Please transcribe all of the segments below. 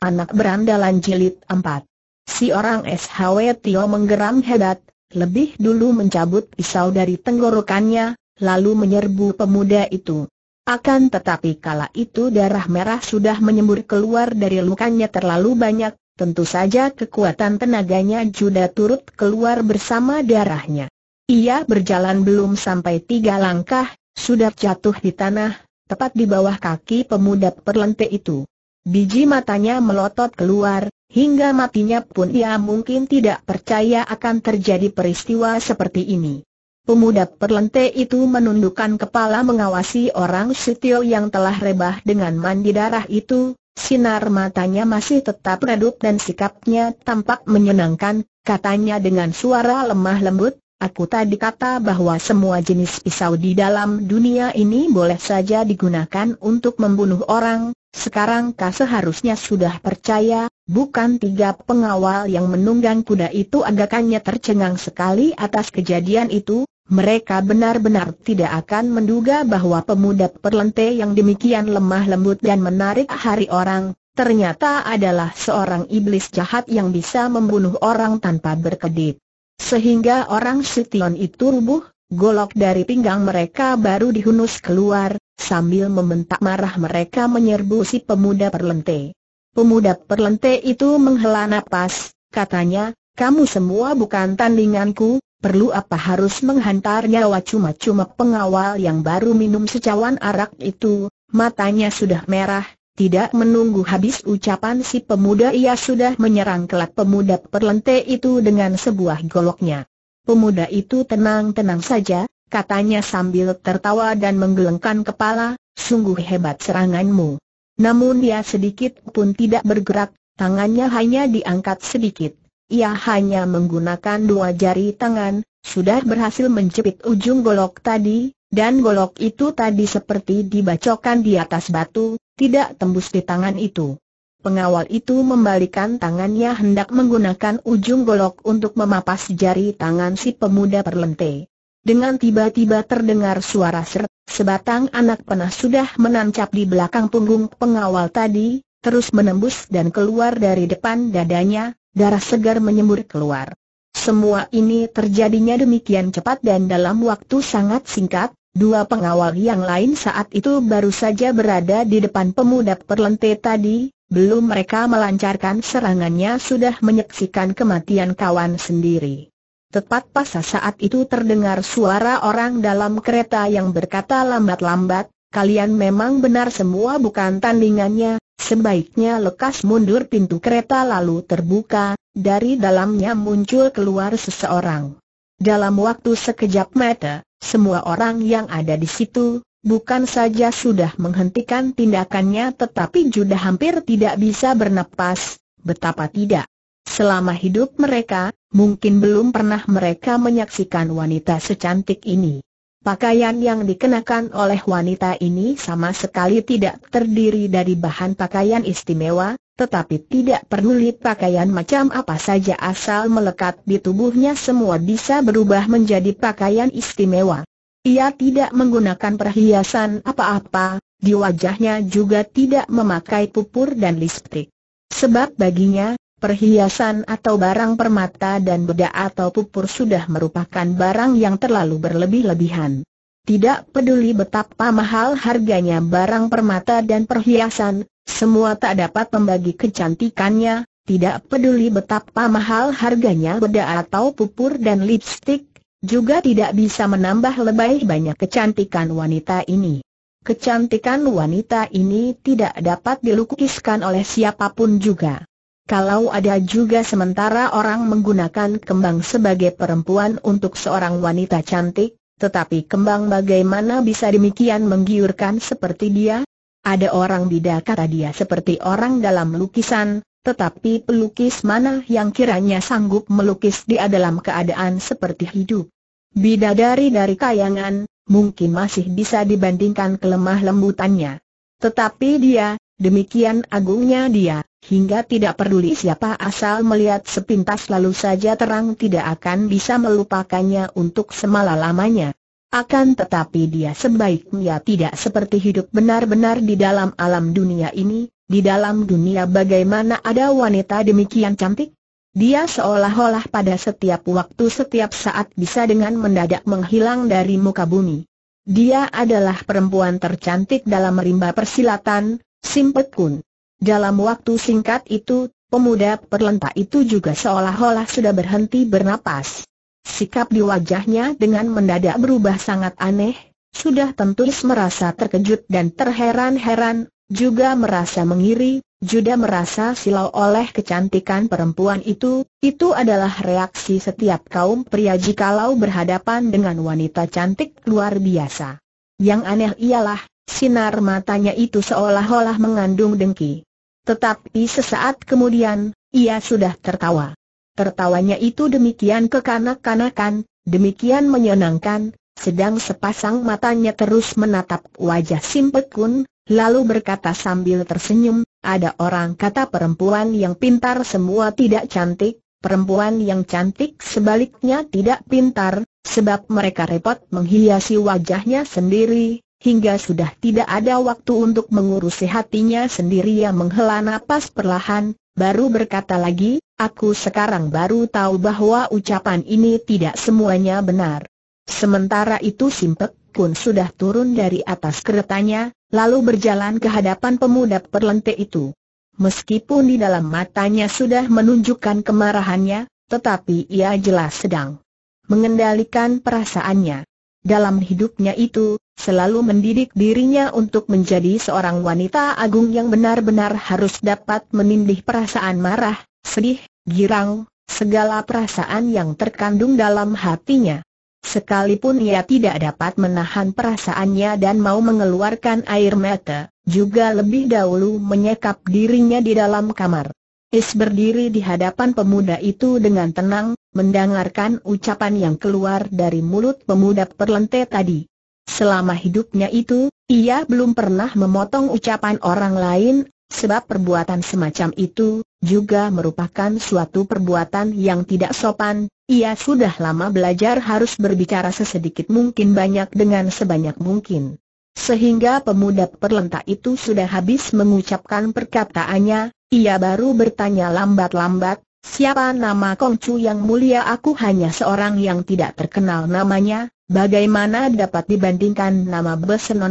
Anak berandalan jilid 4 Si orang SHW Tio menggeram hebat, lebih dulu mencabut pisau dari tenggorokannya, lalu menyerbu pemuda itu. Akan tetapi kala itu darah merah sudah menyembur keluar dari lukanya terlalu banyak, tentu saja kekuatan tenaganya juga turut keluar bersama darahnya. Ia berjalan belum sampai tiga langkah, sudah jatuh di tanah, tepat di bawah kaki pemuda perlente itu. Biji matanya melotot keluar, hingga matinya pun ia mungkin tidak percaya akan terjadi peristiwa seperti ini. Pemuda perlente itu menundukkan kepala mengawasi orang sitio yang telah rebah dengan mandi darah itu, Sinar matanya masih tetap redup dan sikapnya tampak menyenangkan, katanya dengan suara lemah lembut, aku tadi kata bahwa semua jenis pisau di dalam dunia ini boleh saja digunakan untuk membunuh orang, sekarang kau seharusnya sudah percaya, bukan tiga pengawal yang menunggang kuda itu agakannya tercengang sekali atas kejadian itu, mereka benar-benar tidak akan menduga bahwa pemuda perlente yang demikian lemah lembut dan menarik hari orang, ternyata adalah seorang iblis jahat yang bisa membunuh orang tanpa berkedip. Sehingga orang Sution itu rubuh, golok dari pinggang mereka baru dihunus keluar, Sambil membentak marah mereka menyerbu si pemuda perlente. Pemuda perlente itu menghela napas, katanya, kamu semua bukan tandinganku, perlu apa harus menghantar nyawa cuma-cuma pengawal yang baru minum secawan arak itu, matanya sudah merah, tidak menunggu habis ucapan si pemuda ia sudah menyerang kelak pemuda perlente itu dengan sebuah goloknya. Pemuda itu tenang-tenang saja, katanya sambil tertawa dan menggelengkan kepala, sungguh hebat seranganmu. Namun dia sedikit pun tidak bergerak, tangannya hanya diangkat sedikit. Ia hanya menggunakan dua jari tangan, sudah berhasil menjepit ujung golok tadi, dan golok itu tadi seperti dibacokan di atas batu, tidak tembus di tangan itu. Pengawal itu membalikan tangannya hendak menggunakan ujung golok untuk memapas jari tangan si pemuda perlente. Dengan tiba-tiba terdengar suara seret, sebatang anak panah sudah menancap di belakang punggung pengawal tadi, terus menembus dan keluar dari depan dadanya, darah segar menyembur keluar. Semua ini terjadinya demikian cepat dan dalam waktu sangat singkat, dua pengawal yang lain saat itu baru saja berada di depan pemuda perlente tadi, belum mereka melancarkan serangannya sudah menyaksikan kematian kawan sendiri. Tepat pada saat itu terdengar suara orang dalam kereta yang berkata lambat-lambat, kalian memang benar semua bukan tandingannya, sebaiknya lekas mundur pintu kereta lalu terbuka, dari dalamnya muncul keluar seseorang. Dalam waktu sekejap mata, semua orang yang ada di situ, bukan saja sudah menghentikan tindakannya tetapi juga hampir tidak bisa bernapas, betapa tidak Selama hidup mereka, mungkin belum pernah mereka menyaksikan wanita secantik ini. Pakaian yang dikenakan oleh wanita ini sama sekali tidak terdiri dari bahan pakaian istimewa, tetapi tidak peduli pakaian macam apa saja asal melekat di tubuhnya semua bisa berubah menjadi pakaian istimewa. Ia tidak menggunakan perhiasan apa-apa, di wajahnya juga tidak memakai pupur dan listrik. Sebab baginya, perhiasan atau barang permata dan beda atau pupur sudah merupakan barang yang terlalu berlebih-lebihan. Tidak peduli betapa mahal harganya barang permata dan perhiasan, semua tak dapat membagi kecantikannya, tidak peduli betapa mahal harganya beda atau pupur dan lipstik, juga tidak bisa menambah lebih banyak kecantikan wanita ini. Kecantikan wanita ini tidak dapat dilukiskan oleh siapapun juga. Kalau ada juga sementara orang menggunakan kembang sebagai perempuan untuk seorang wanita cantik, tetapi kembang bagaimana bisa demikian menggiurkan seperti dia? Ada orang bida kata dia seperti orang dalam lukisan, tetapi pelukis mana yang kiranya sanggup melukis dia dalam keadaan seperti hidup? Bidadari dari kayangan, mungkin masih bisa dibandingkan kelemah lembutannya. Tetapi dia, demikian agungnya dia, hingga tidak peduli siapa asal melihat sepintas lalu saja terang tidak akan bisa melupakannya untuk semala lamanya. Akan tetapi dia sebaiknya tidak seperti hidup benar-benar di dalam alam dunia ini, di dalam dunia bagaimana ada wanita demikian cantik? Dia seolah-olah pada setiap waktu setiap saat bisa dengan mendadak menghilang dari muka bumi. Dia adalah perempuan tercantik dalam rimba persilatan, Simpet Kun. Dalam waktu singkat itu, pemuda perlenta itu juga seolah-olah sudah berhenti bernapas. Sikap di wajahnya dengan mendadak berubah sangat aneh, sudah tentu merasa terkejut dan terheran-heran, juga merasa mengiri, juga merasa silau oleh kecantikan perempuan itu, itu adalah reaksi setiap kaum pria jikalau berhadapan dengan wanita cantik luar biasa. Yang aneh ialah, sinar matanya itu seolah-olah mengandung dengki. Tetapi sesaat kemudian, ia sudah tertawa. Tertawanya itu demikian kekanak-kanakan, demikian menyenangkan, sedang sepasang matanya terus menatap wajah Simpek Kun, lalu berkata sambil tersenyum, ada orang kata perempuan yang pintar semua tidak cantik, perempuan yang cantik sebaliknya tidak pintar, sebab mereka repot menghiasi wajahnya sendiri, hingga sudah tidak ada waktu untuk mengurusi hatinya sendiri yang menghela napas perlahan, baru berkata lagi, aku sekarang baru tahu bahwa ucapan ini tidak semuanya benar. Sementara itu Simpek pun sudah turun dari atas keretanya, lalu berjalan ke hadapan pemuda perlente itu. Meskipun di dalam matanya sudah menunjukkan kemarahannya, tetapi ia jelas sedang mengendalikan perasaannya. Dalam hidupnya itu, selalu mendidik dirinya untuk menjadi seorang wanita agung yang benar-benar harus dapat menindih perasaan marah, sedih, girang, segala perasaan yang terkandung dalam hatinya. Sekalipun ia tidak dapat menahan perasaannya dan mau mengeluarkan air mata, juga lebih dahulu menyekap dirinya di dalam kamar. Is berdiri di hadapan pemuda itu dengan tenang, mendengarkan ucapan yang keluar dari mulut pemuda perlente tadi. Selama hidupnya itu, ia belum pernah memotong ucapan orang lain, sebab perbuatan semacam itu, juga merupakan suatu perbuatan yang tidak sopan, ia sudah lama belajar harus berbicara sesedikit mungkin banyak dengan sebanyak mungkin. Sehingga pemuda perlenta itu sudah habis mengucapkan perkataannya, ia baru bertanya lambat-lambat, siapa nama Kongcu yang mulia aku hanya seorang yang tidak terkenal namanya, bagaimana dapat dibandingkan nama Beseno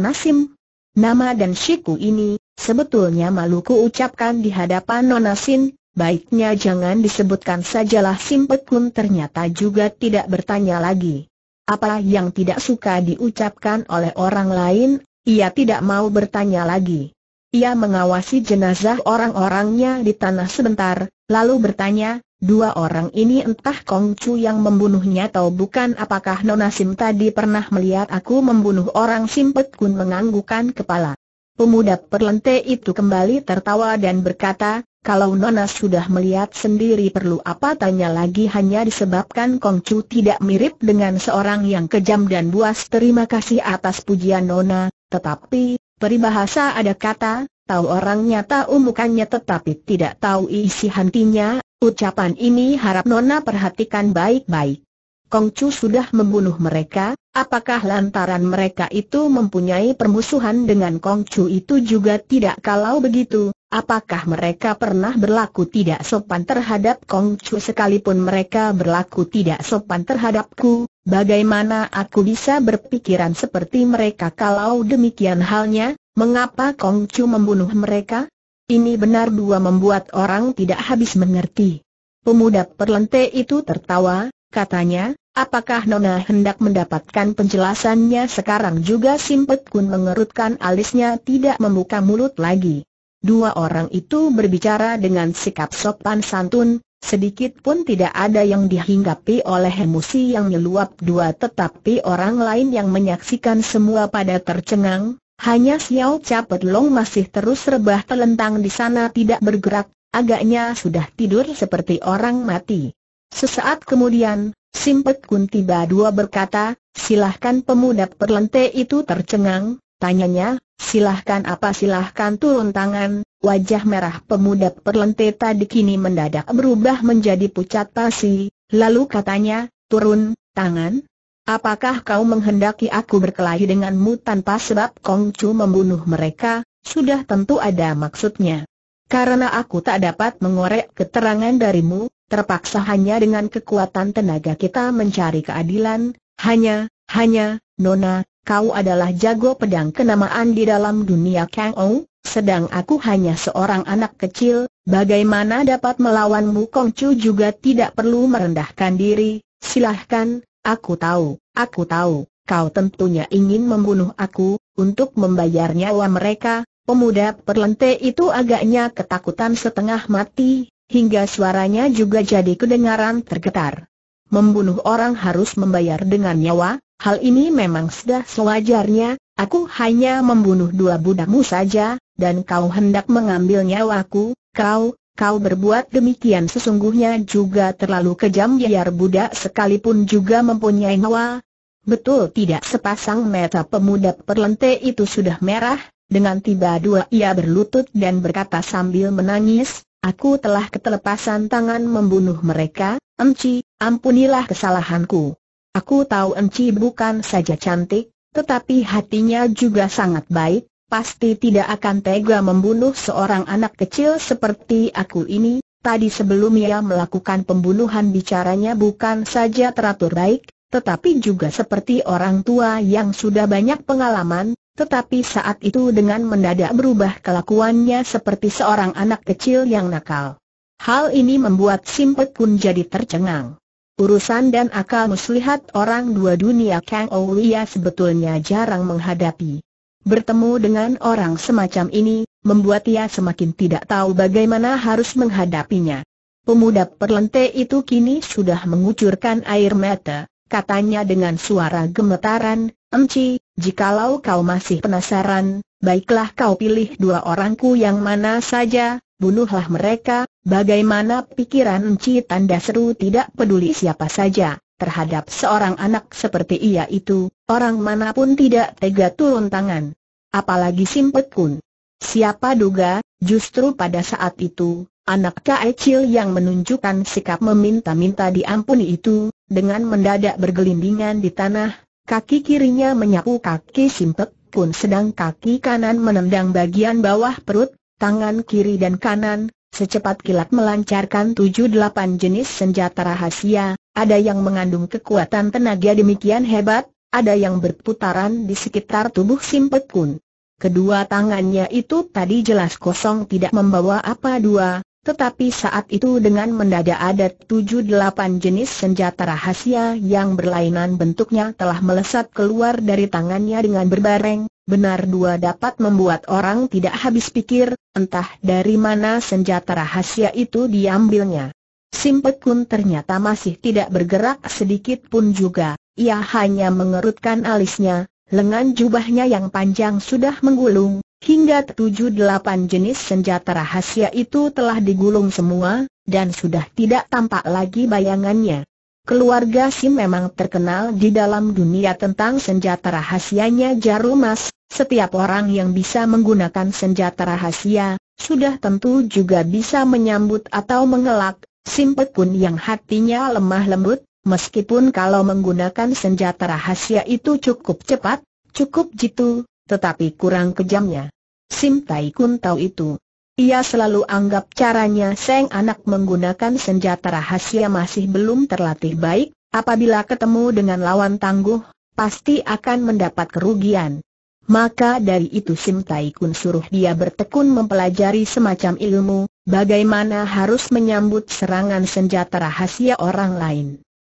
Nama dan Shiku ini, sebetulnya maluku ucapkan di hadapan Nonasin, baiknya jangan disebutkan sajalah Simpet pun ternyata juga tidak bertanya lagi. Apa yang tidak suka diucapkan oleh orang lain, ia tidak mau bertanya lagi. Ia mengawasi jenazah orang-orangnya di tanah sebentar, lalu bertanya, dua orang ini entah Kong Chu yang membunuhnya atau bukan apakah Nona Sim tadi pernah melihat aku membunuh orang Simpet Kun menganggukkan kepala. Pemuda perlente itu kembali tertawa dan berkata, kalau Nona sudah melihat sendiri perlu apa tanya lagi hanya disebabkan Kong Chu tidak mirip dengan seorang yang kejam dan buas terima kasih atas pujian Nona, tetapi, peribahasa ada kata, tahu orangnya tahu mukanya tetapi tidak tahu isi hatinya, ucapan ini harap Nona perhatikan baik-baik. Kong Chu sudah membunuh mereka, apakah lantaran mereka itu mempunyai permusuhan dengan Kong Chu itu juga tidak kalau begitu, Apakah mereka pernah berlaku tidak sopan terhadap Kong Chu sekalipun mereka berlaku tidak sopan terhadapku? Bagaimana aku bisa berpikiran seperti mereka kalau demikian halnya? Mengapa Kong Chu membunuh mereka? Ini benar dua membuat orang tidak habis mengerti. Pemuda perlente itu tertawa, katanya, apakah Nona hendak mendapatkan penjelasannya sekarang juga Simpet Kun mengerutkan alisnya tidak membuka mulut lagi. Dua orang itu berbicara dengan sikap sopan santun, sedikit pun tidak ada yang dihinggapi oleh emosi yang meluap dua tetapi orang lain yang menyaksikan semua pada tercengang, hanya Xiao Capet Long masih terus rebah telentang di sana tidak bergerak, agaknya sudah tidur seperti orang mati. Sesaat kemudian, Simpet Kun tiba dua berkata, silahkan pemuda perlente itu tercengang, tanyanya, Silahkan apa silahkan turun tangan, wajah merah pemuda perlente tadi kini mendadak berubah menjadi pucat pasi, lalu katanya, turun, tangan? Apakah kau menghendaki aku berkelahi denganmu tanpa sebab Kong Kongcu membunuh mereka? Sudah tentu ada maksudnya. Karena aku tak dapat mengorek keterangan darimu, terpaksa hanya dengan kekuatan tenaga kita mencari keadilan, hanya, hanya, Nona, kau adalah jago pedang kenamaan di dalam dunia Kang Ong, sedang aku hanya seorang anak kecil, bagaimana dapat melawanmu Kong Chu juga tidak perlu merendahkan diri, silahkan, aku tahu, aku tahu, kau tentunya ingin membunuh aku, untuk membayar nyawa mereka, pemuda perlente itu agaknya ketakutan setengah mati, hingga suaranya juga jadi kedengaran tergetar. Membunuh orang harus membayar dengan nyawa, Hal ini memang sudah sewajarnya, aku hanya membunuh dua budakmu saja, dan kau hendak mengambil nyawaku, kau, kau berbuat demikian sesungguhnya juga terlalu kejam biar budak sekalipun juga mempunyai nyawa. Betul tidak sepasang mata pemuda perlente itu sudah merah, dengan tiba dua ia berlutut dan berkata sambil menangis, Aku telah ketelepasan tangan membunuh mereka, Emci, ampunilah kesalahanku. Aku tahu Enci bukan saja cantik, tetapi hatinya juga sangat baik, pasti tidak akan tega membunuh seorang anak kecil seperti aku ini. Tadi sebelum ia melakukan pembunuhan bicaranya bukan saja teratur baik, tetapi juga seperti orang tua yang sudah banyak pengalaman, tetapi saat itu dengan mendadak berubah kelakuannya seperti seorang anak kecil yang nakal. Hal ini membuat Simpek pun jadi tercengang. Urusan dan akal muslihat orang dua dunia Kang Ouya sebetulnya jarang menghadapi. Bertemu dengan orang semacam ini, membuat ia semakin tidak tahu bagaimana harus menghadapinya. Pemuda perlente itu kini sudah mengucurkan air mata, katanya dengan suara gemetaran, Emci, jikalau kau masih penasaran, baiklah kau pilih dua orangku yang mana saja, bunuhlah mereka, bagaimana pikiran Enci tanda seru tidak peduli siapa saja, terhadap seorang anak seperti ia itu, orang manapun tidak tega turun tangan. Apalagi Simpet Kun. Siapa duga, justru pada saat itu, anak kecil yang menunjukkan sikap meminta-minta diampuni itu, dengan mendadak bergelindingan di tanah, kaki kirinya menyapu kaki Simpet Kun sedang kaki kanan menendang bagian bawah perut, tangan kiri dan kanan, secepat kilat melancarkan tujuh delapan jenis senjata rahasia, ada yang mengandung kekuatan tenaga demikian hebat, ada yang berputaran di sekitar tubuh Simpet Kun. Kedua tangannya itu tadi jelas kosong tidak membawa apa dua, tetapi saat itu dengan mendadak ada tujuh delapan jenis senjata rahasia yang berlainan bentuknya telah melesat keluar dari tangannya dengan berbareng, benar dua dapat membuat orang tidak habis pikir, entah dari mana senjata rahasia itu diambilnya. Simpet Kun ternyata masih tidak bergerak sedikit pun juga, ia hanya mengerutkan alisnya, lengan jubahnya yang panjang sudah menggulung, Hingga 7-8 jenis senjata rahasia itu telah digulung semua, dan sudah tidak tampak lagi bayangannya. Keluarga Sim memang terkenal di dalam dunia tentang senjata rahasianya jarum mas, setiap orang yang bisa menggunakan senjata rahasia, sudah tentu juga bisa menyambut atau mengelak, Simpet pun yang hatinya lemah lembut, meskipun kalau menggunakan senjata rahasia itu cukup cepat, cukup jitu, tetapi kurang kejamnya. Sim Tai Kun tahu itu. Ia selalu anggap caranya Seng anak menggunakan senjata rahasia masih belum terlatih baik, apabila ketemu dengan lawan tangguh, pasti akan mendapat kerugian. Maka dari itu Sim Tai Kun suruh dia bertekun mempelajari semacam ilmu, bagaimana harus menyambut serangan senjata rahasia orang lain.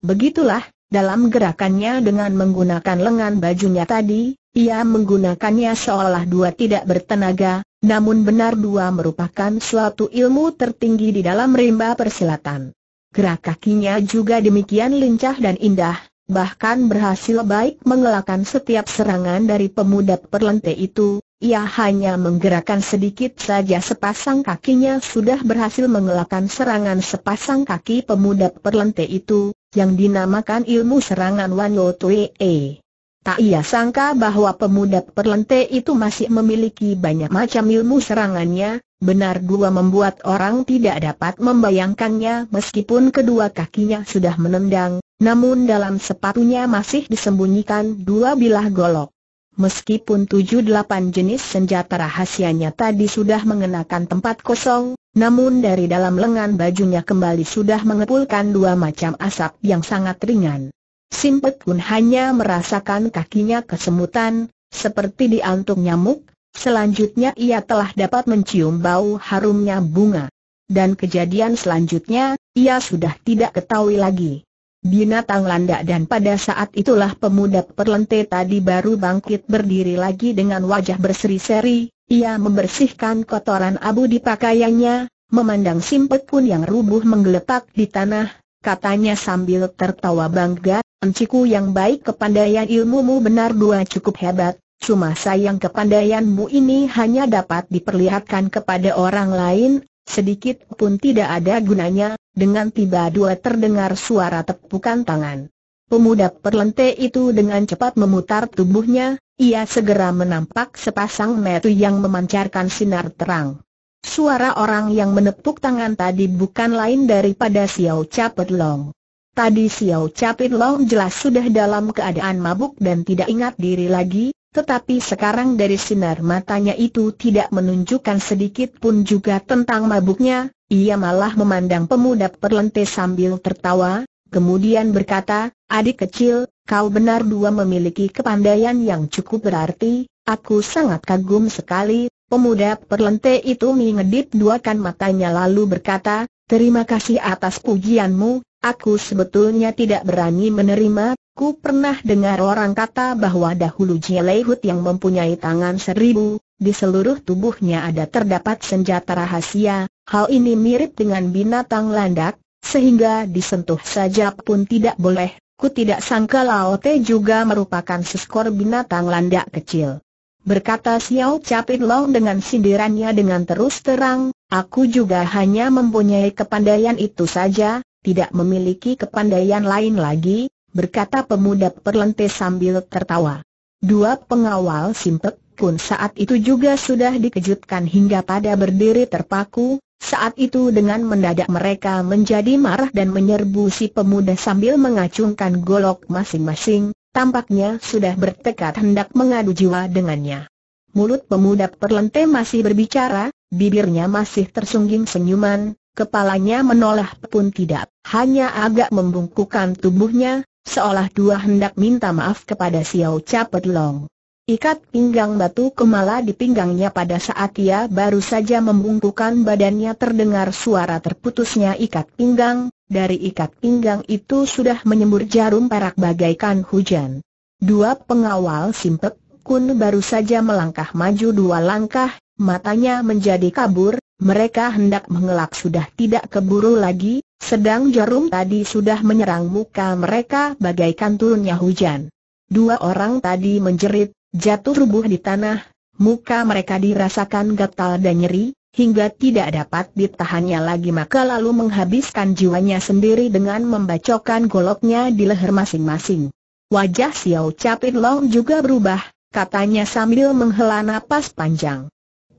Begitulah, dalam gerakannya dengan menggunakan lengan bajunya tadi, ia menggunakannya seolah dua tidak bertenaga, namun benar dua merupakan suatu ilmu tertinggi di dalam rimba persilatan. Gerak kakinya juga demikian lincah dan indah, bahkan berhasil baik mengelakkan setiap serangan dari pemuda perlente itu, ia hanya menggerakkan sedikit saja sepasang kakinya sudah berhasil mengelakkan serangan sepasang kaki pemuda perlente itu, yang dinamakan ilmu serangan Wan two Tak ia sangka bahwa pemuda perlente itu masih memiliki banyak macam ilmu serangannya, benar dua membuat orang tidak dapat membayangkannya meskipun kedua kakinya sudah menendang, namun dalam sepatunya masih disembunyikan dua bilah golok. Meskipun tujuh delapan jenis senjata rahasianya tadi sudah mengenakan tempat kosong, namun dari dalam lengan bajunya kembali sudah mengepulkan dua macam asap yang sangat ringan. Simpet pun hanya merasakan kakinya kesemutan, seperti diantuk nyamuk, selanjutnya ia telah dapat mencium bau harumnya bunga. Dan kejadian selanjutnya, ia sudah tidak ketahui lagi. Binatang landak dan pada saat itulah pemuda perlente tadi baru bangkit berdiri lagi dengan wajah berseri-seri, ia membersihkan kotoran abu di pakaiannya, memandang simpet pun yang rubuh menggeletak di tanah, katanya sambil tertawa bangga, Enciku yang baik kepandaian ilmumu benar dua cukup hebat, cuma sayang mu ini hanya dapat diperlihatkan kepada orang lain, sedikit pun tidak ada gunanya, dengan tiba dua terdengar suara tepukan tangan. Pemuda perlente itu dengan cepat memutar tubuhnya, ia segera menampak sepasang metu yang memancarkan sinar terang. Suara orang yang menepuk tangan tadi bukan lain daripada Xiao Capet Long. Tadi Xiao capin Long jelas sudah dalam keadaan mabuk dan tidak ingat diri lagi, tetapi sekarang dari sinar matanya itu tidak menunjukkan sedikit pun juga tentang mabuknya, ia malah memandang pemuda perlente sambil tertawa, kemudian berkata, adik kecil, kau benar dua memiliki kepandaian yang cukup berarti, aku sangat kagum sekali, pemuda perlente itu mengedip kan matanya lalu berkata, terima kasih atas pujianmu, Aku sebetulnya tidak berani menerima, ku pernah dengar orang kata bahwa dahulu Jelehut yang mempunyai tangan seribu, di seluruh tubuhnya ada terdapat senjata rahasia, hal ini mirip dengan binatang landak, sehingga disentuh saja pun tidak boleh, ku tidak sangka Laote juga merupakan seskor binatang landak kecil. Berkata Xiao Capit Long dengan sindirannya dengan terus terang, aku juga hanya mempunyai kepandaian itu saja, tidak memiliki kepandaian lain lagi, berkata pemuda perlente sambil tertawa. Dua pengawal Simpek pun saat itu juga sudah dikejutkan hingga pada berdiri terpaku, saat itu dengan mendadak mereka menjadi marah dan menyerbu si pemuda sambil mengacungkan golok masing-masing, tampaknya sudah bertekad hendak mengadu jiwa dengannya. Mulut pemuda perlente masih berbicara, bibirnya masih tersungging senyuman, kepalanya menoleh pun tidak hanya agak membungkukan tubuhnya, seolah dua hendak minta maaf kepada Xiao Capet Long. Ikat pinggang batu kemala di pinggangnya pada saat ia baru saja membungkukan badannya terdengar suara terputusnya ikat pinggang, dari ikat pinggang itu sudah menyembur jarum perak bagaikan hujan. Dua pengawal simpek kun baru saja melangkah maju dua langkah, matanya menjadi kabur, mereka hendak mengelak sudah tidak keburu lagi, sedang jarum tadi sudah menyerang muka mereka bagaikan turunnya hujan. Dua orang tadi menjerit, jatuh rubuh di tanah, muka mereka dirasakan gatal dan nyeri, hingga tidak dapat ditahannya lagi maka lalu menghabiskan jiwanya sendiri dengan membacokan goloknya di leher masing-masing. Wajah Xiao Capit Long juga berubah, katanya sambil menghela napas panjang.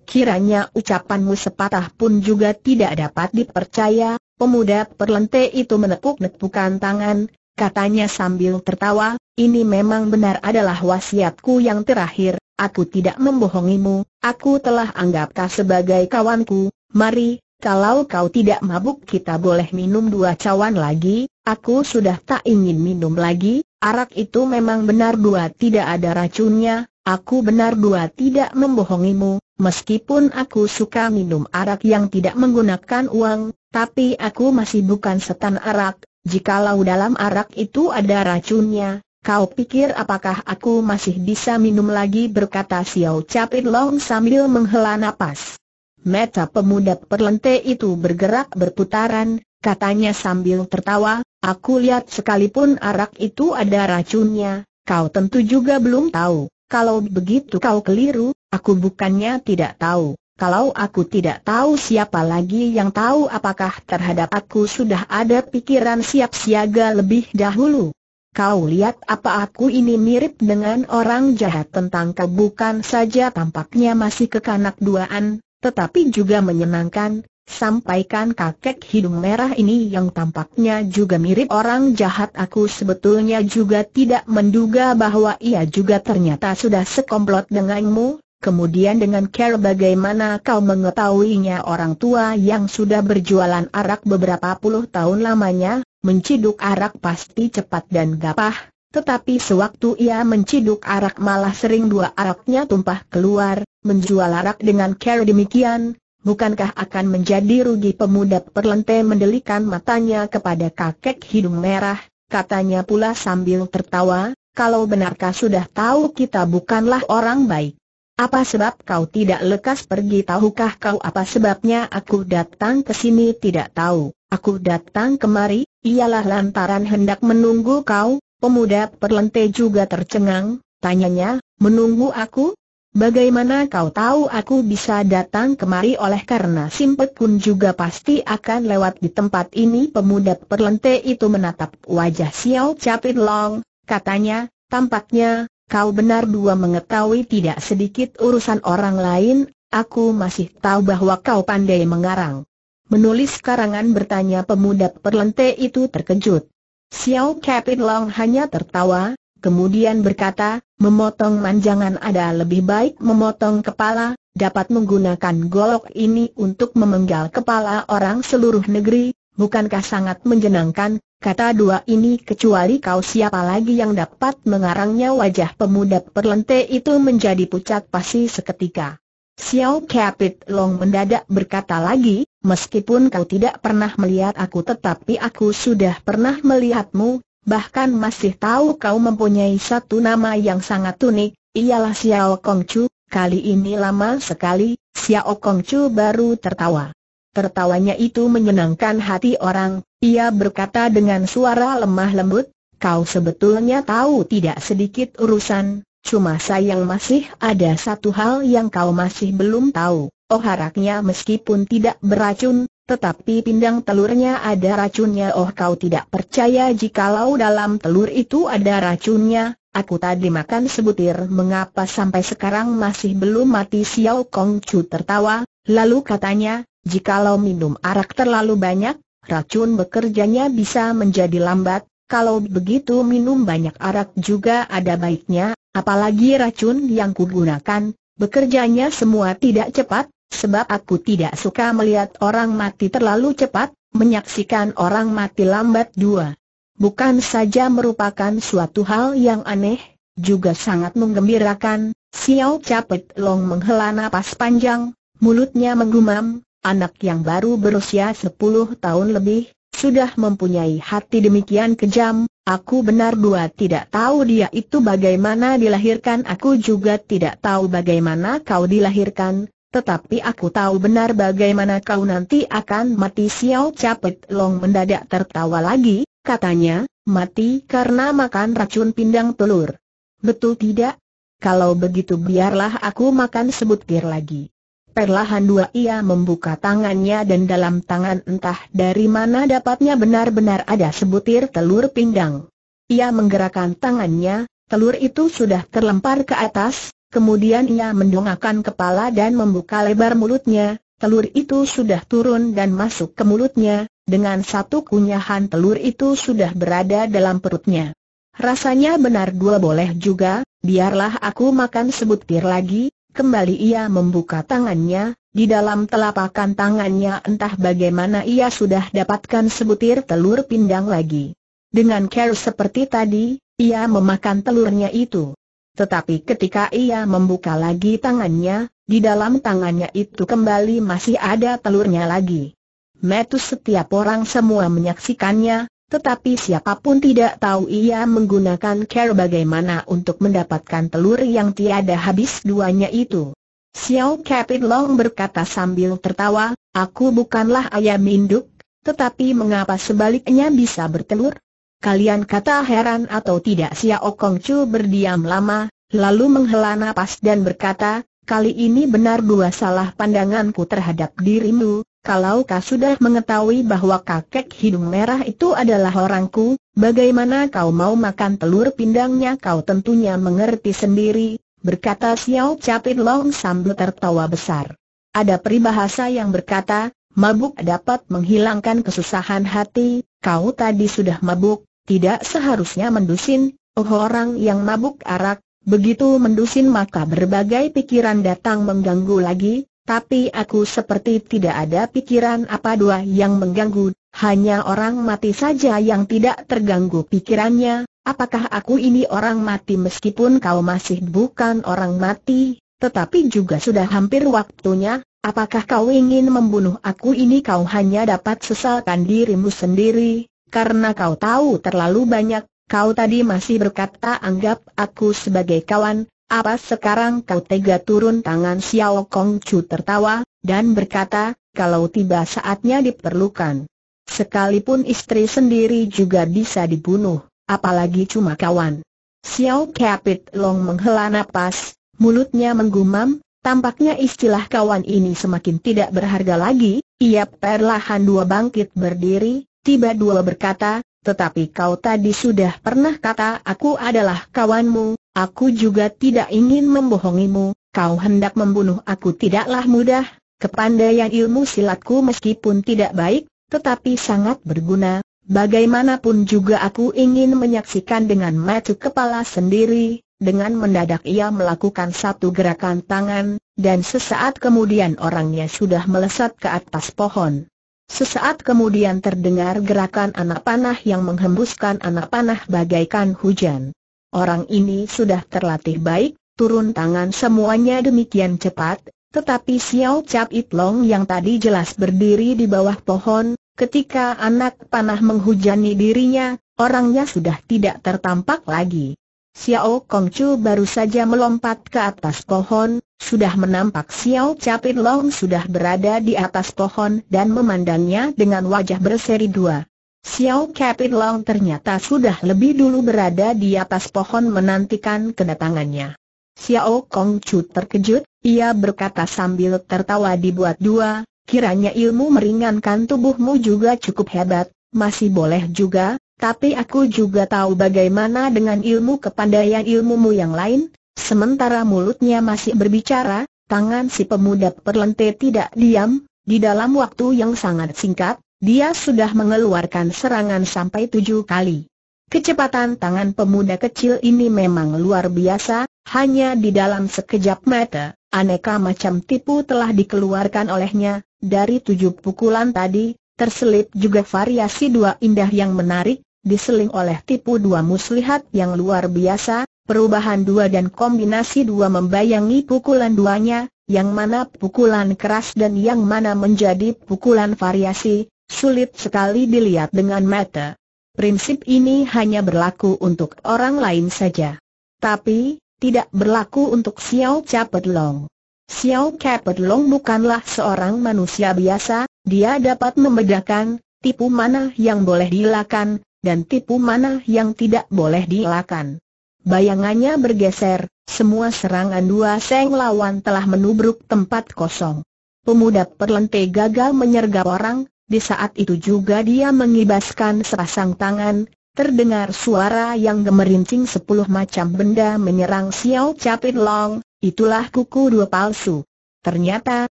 Kiranya ucapanmu sepatah pun juga tidak dapat dipercaya, Pemuda perlente itu menepuk-nepukan tangan, katanya sambil tertawa, ini memang benar adalah wasiatku yang terakhir, aku tidak membohongimu, aku telah anggap kau sebagai kawanku, mari, kalau kau tidak mabuk kita boleh minum dua cawan lagi, aku sudah tak ingin minum lagi, arak itu memang benar dua tidak ada racunnya, aku benar dua tidak membohongimu, meskipun aku suka minum arak yang tidak menggunakan uang, tapi aku masih bukan setan arak, jikalau dalam arak itu ada racunnya, kau pikir apakah aku masih bisa minum lagi berkata Xiao Capit Long sambil menghela nafas. Mata pemuda perlente itu bergerak berputaran, katanya sambil tertawa, aku lihat sekalipun arak itu ada racunnya, kau tentu juga belum tahu, kalau begitu kau keliru, aku bukannya tidak tahu. Kalau aku tidak tahu siapa lagi yang tahu apakah terhadap aku sudah ada pikiran siap siaga lebih dahulu. Kau lihat apa aku ini mirip dengan orang jahat tentang kau bukan saja tampaknya masih kekanak duaan, tetapi juga menyenangkan, sampaikan kakek hidung merah ini yang tampaknya juga mirip orang jahat aku sebetulnya juga tidak menduga bahwa ia juga ternyata sudah sekomplot denganmu, Kemudian dengan care bagaimana kau mengetahuinya orang tua yang sudah berjualan arak beberapa puluh tahun lamanya, menciduk arak pasti cepat dan gapah, tetapi sewaktu ia menciduk arak malah sering dua araknya tumpah keluar, menjual arak dengan care demikian, bukankah akan menjadi rugi pemuda perlente mendelikan matanya kepada kakek hidung merah, katanya pula sambil tertawa, kalau benarkah sudah tahu kita bukanlah orang baik. Apa sebab kau tidak lekas pergi tahukah kau apa sebabnya aku datang ke sini tidak tahu. Aku datang kemari, ialah lantaran hendak menunggu kau, pemuda perlente juga tercengang, tanyanya, menunggu aku? Bagaimana kau tahu aku bisa datang kemari oleh karena simpet pun juga pasti akan lewat di tempat ini pemuda perlente itu menatap wajah Xiao Capit Long, katanya, tampaknya, kau benar dua mengetahui tidak sedikit urusan orang lain, aku masih tahu bahwa kau pandai mengarang. Menulis karangan bertanya pemuda perlente itu terkejut. Xiao Capit Long hanya tertawa, kemudian berkata, memotong manjangan ada lebih baik memotong kepala, dapat menggunakan golok ini untuk memenggal kepala orang seluruh negeri, bukankah sangat menjenangkan, kata dua ini kecuali kau siapa lagi yang dapat mengarangnya wajah pemuda perlente itu menjadi pucat pasi seketika. Xiao Capit Long mendadak berkata lagi, meskipun kau tidak pernah melihat aku tetapi aku sudah pernah melihatmu, bahkan masih tahu kau mempunyai satu nama yang sangat unik, ialah Xiao Kongcu, kali ini lama sekali, Xiao Kongcu baru tertawa. Tertawanya itu menyenangkan hati orang, ia berkata dengan suara lemah lembut, kau sebetulnya tahu tidak sedikit urusan, cuma sayang masih ada satu hal yang kau masih belum tahu. Oh haraknya meskipun tidak beracun, tetapi pindang telurnya ada racunnya Oh kau tidak percaya jikalau dalam telur itu ada racunnya, aku tadi makan sebutir mengapa sampai sekarang masih belum mati Xiao Kong Chu tertawa, lalu katanya, Jikalau minum arak terlalu banyak, racun bekerjanya bisa menjadi lambat, kalau begitu minum banyak arak juga ada baiknya, apalagi racun yang kugunakan, bekerjanya semua tidak cepat, sebab aku tidak suka melihat orang mati terlalu cepat, menyaksikan orang mati lambat dua. Bukan saja merupakan suatu hal yang aneh, juga sangat menggembirakan, Xiao Capet Long menghela napas panjang, mulutnya menggumam, anak yang baru berusia 10 tahun lebih, sudah mempunyai hati demikian kejam, aku benar dua tidak tahu dia itu bagaimana dilahirkan aku juga tidak tahu bagaimana kau dilahirkan, tetapi aku tahu benar bagaimana kau nanti akan mati Xiao Capet Long mendadak tertawa lagi, katanya, mati karena makan racun pindang telur. Betul tidak? Kalau begitu biarlah aku makan sebutir lagi. Perlahan dua ia membuka tangannya dan dalam tangan entah dari mana dapatnya benar-benar ada sebutir telur pindang. Ia menggerakkan tangannya, telur itu sudah terlempar ke atas, kemudian ia mendongakkan kepala dan membuka lebar mulutnya, telur itu sudah turun dan masuk ke mulutnya, dengan satu kunyahan telur itu sudah berada dalam perutnya. Rasanya benar dua boleh juga, biarlah aku makan sebutir lagi, Kembali ia membuka tangannya, di dalam telapakan tangannya entah bagaimana ia sudah dapatkan sebutir telur pindang lagi. Dengan care seperti tadi, ia memakan telurnya itu. Tetapi ketika ia membuka lagi tangannya, di dalam tangannya itu kembali masih ada telurnya lagi. Metus setiap orang semua menyaksikannya, tetapi siapapun tidak tahu ia menggunakan cara bagaimana untuk mendapatkan telur yang tiada habis duanya itu. Xiao Capit Long berkata sambil tertawa, aku bukanlah ayam induk, tetapi mengapa sebaliknya bisa bertelur? Kalian kata heran atau tidak Xiao Kong Chu berdiam lama, lalu menghela napas dan berkata, kali ini benar dua salah pandanganku terhadap dirimu, kalau kau sudah mengetahui bahwa kakek hidung merah itu adalah orangku, bagaimana kau mau makan telur pindangnya kau tentunya mengerti sendiri, berkata Xiao Capit Long sambil tertawa besar. Ada peribahasa yang berkata, mabuk dapat menghilangkan kesusahan hati, kau tadi sudah mabuk, tidak seharusnya mendusin, oh orang yang mabuk arak, begitu mendusin maka berbagai pikiran datang mengganggu lagi, tapi aku seperti tidak ada pikiran apa dua yang mengganggu, hanya orang mati saja yang tidak terganggu pikirannya, apakah aku ini orang mati meskipun kau masih bukan orang mati, tetapi juga sudah hampir waktunya, apakah kau ingin membunuh aku ini kau hanya dapat sesalkan dirimu sendiri, karena kau tahu terlalu banyak, kau tadi masih berkata anggap aku sebagai kawan, apa sekarang kau tega turun tangan Xiao Kong Chu tertawa, dan berkata, kalau tiba saatnya diperlukan. Sekalipun istri sendiri juga bisa dibunuh, apalagi cuma kawan. Xiao Kapit Long menghela nafas, mulutnya menggumam, tampaknya istilah kawan ini semakin tidak berharga lagi, ia perlahan dua bangkit berdiri, tiba dua berkata, tetapi kau tadi sudah pernah kata aku adalah kawanmu, Aku juga tidak ingin membohongimu, kau hendak membunuh aku tidaklah mudah, kepandaian ilmu silatku meskipun tidak baik, tetapi sangat berguna, bagaimanapun juga aku ingin menyaksikan dengan mata kepala sendiri, dengan mendadak ia melakukan satu gerakan tangan, dan sesaat kemudian orangnya sudah melesat ke atas pohon. Sesaat kemudian terdengar gerakan anak panah yang menghembuskan anak panah bagaikan hujan. Orang ini sudah terlatih baik, turun tangan semuanya demikian cepat, tetapi Xiao Chap It Long yang tadi jelas berdiri di bawah pohon, ketika anak panah menghujani dirinya, orangnya sudah tidak tertampak lagi. Xiao Kong Chu baru saja melompat ke atas pohon, sudah menampak Xiao Capit Long sudah berada di atas pohon dan memandangnya dengan wajah berseri dua. Xiao Capit Long ternyata sudah lebih dulu berada di atas pohon menantikan kedatangannya. Xiao Kong Chu terkejut, ia berkata sambil tertawa dibuat dua, kiranya ilmu meringankan tubuhmu juga cukup hebat, masih boleh juga, tapi aku juga tahu bagaimana dengan ilmu kepandaian ilmumu yang lain, sementara mulutnya masih berbicara, tangan si pemuda perlente tidak diam, di dalam waktu yang sangat singkat, dia sudah mengeluarkan serangan sampai tujuh kali. Kecepatan tangan pemuda kecil ini memang luar biasa, hanya di dalam sekejap mata, aneka macam tipu telah dikeluarkan olehnya, dari tujuh pukulan tadi, terselip juga variasi dua indah yang menarik, diseling oleh tipu dua muslihat yang luar biasa, perubahan dua dan kombinasi dua membayangi pukulan duanya, yang mana pukulan keras dan yang mana menjadi pukulan variasi, sulit sekali dilihat dengan mata. Prinsip ini hanya berlaku untuk orang lain saja. Tapi, tidak berlaku untuk Xiao Capet Long. Xiao Capet Long bukanlah seorang manusia biasa, dia dapat membedakan, tipu mana yang boleh dilakukan, dan tipu mana yang tidak boleh dilakukan. Bayangannya bergeser, semua serangan dua seng lawan telah menubruk tempat kosong. Pemuda perlente gagal menyergap orang, di saat itu juga dia mengibaskan sepasang tangan, terdengar suara yang gemerincing sepuluh macam benda menyerang Xiao Capit Long, itulah kuku dua palsu. Ternyata,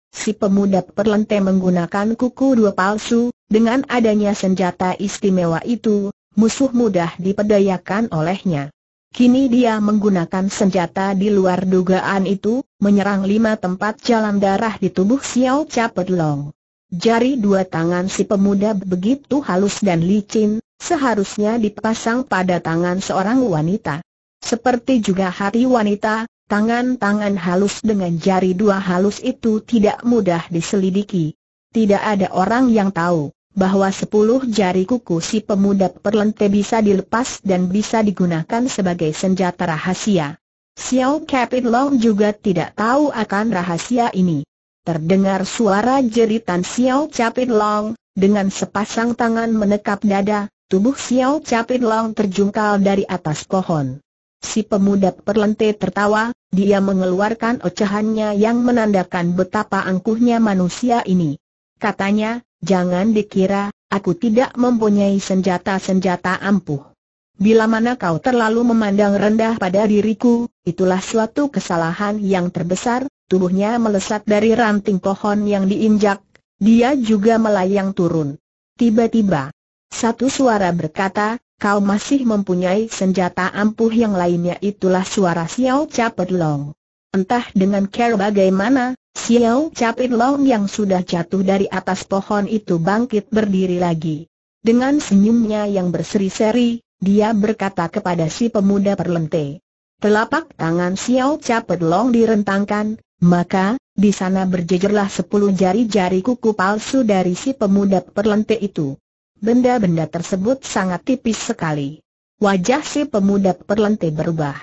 si pemuda perlente menggunakan kuku dua palsu, dengan adanya senjata istimewa itu, musuh mudah dipedayakan olehnya. Kini dia menggunakan senjata di luar dugaan itu, menyerang lima tempat jalan darah di tubuh Xiao Capit Long. Jari dua tangan si pemuda begitu halus dan licin, seharusnya dipasang pada tangan seorang wanita. Seperti juga hati wanita, Tangan-tangan halus dengan jari dua halus itu tidak mudah diselidiki. Tidak ada orang yang tahu bahwa sepuluh jari kuku si pemuda perlente bisa dilepas dan bisa digunakan sebagai senjata rahasia. Xiao Capit Long juga tidak tahu akan rahasia ini. Terdengar suara jeritan Xiao Capit Long, dengan sepasang tangan menekap dada, tubuh Xiao Capit Long terjungkal dari atas pohon. Si pemuda perlente tertawa, dia mengeluarkan ocehannya yang menandakan betapa angkuhnya manusia ini. Katanya, jangan dikira, aku tidak mempunyai senjata-senjata ampuh. Bila mana kau terlalu memandang rendah pada diriku, itulah suatu kesalahan yang terbesar, tubuhnya melesat dari ranting pohon yang diinjak, dia juga melayang turun. Tiba-tiba, satu suara berkata, kau masih mempunyai senjata ampuh yang lainnya itulah suara Xiao Capit Long. Entah dengan care bagaimana, Xiao Capit Long yang sudah jatuh dari atas pohon itu bangkit berdiri lagi. Dengan senyumnya yang berseri-seri, dia berkata kepada si pemuda perlente. Telapak tangan Xiao Capit Long direntangkan, maka, di sana berjejerlah sepuluh jari-jari kuku palsu dari si pemuda perlente itu. Benda-benda tersebut sangat tipis sekali. Wajah si pemuda perlente berubah.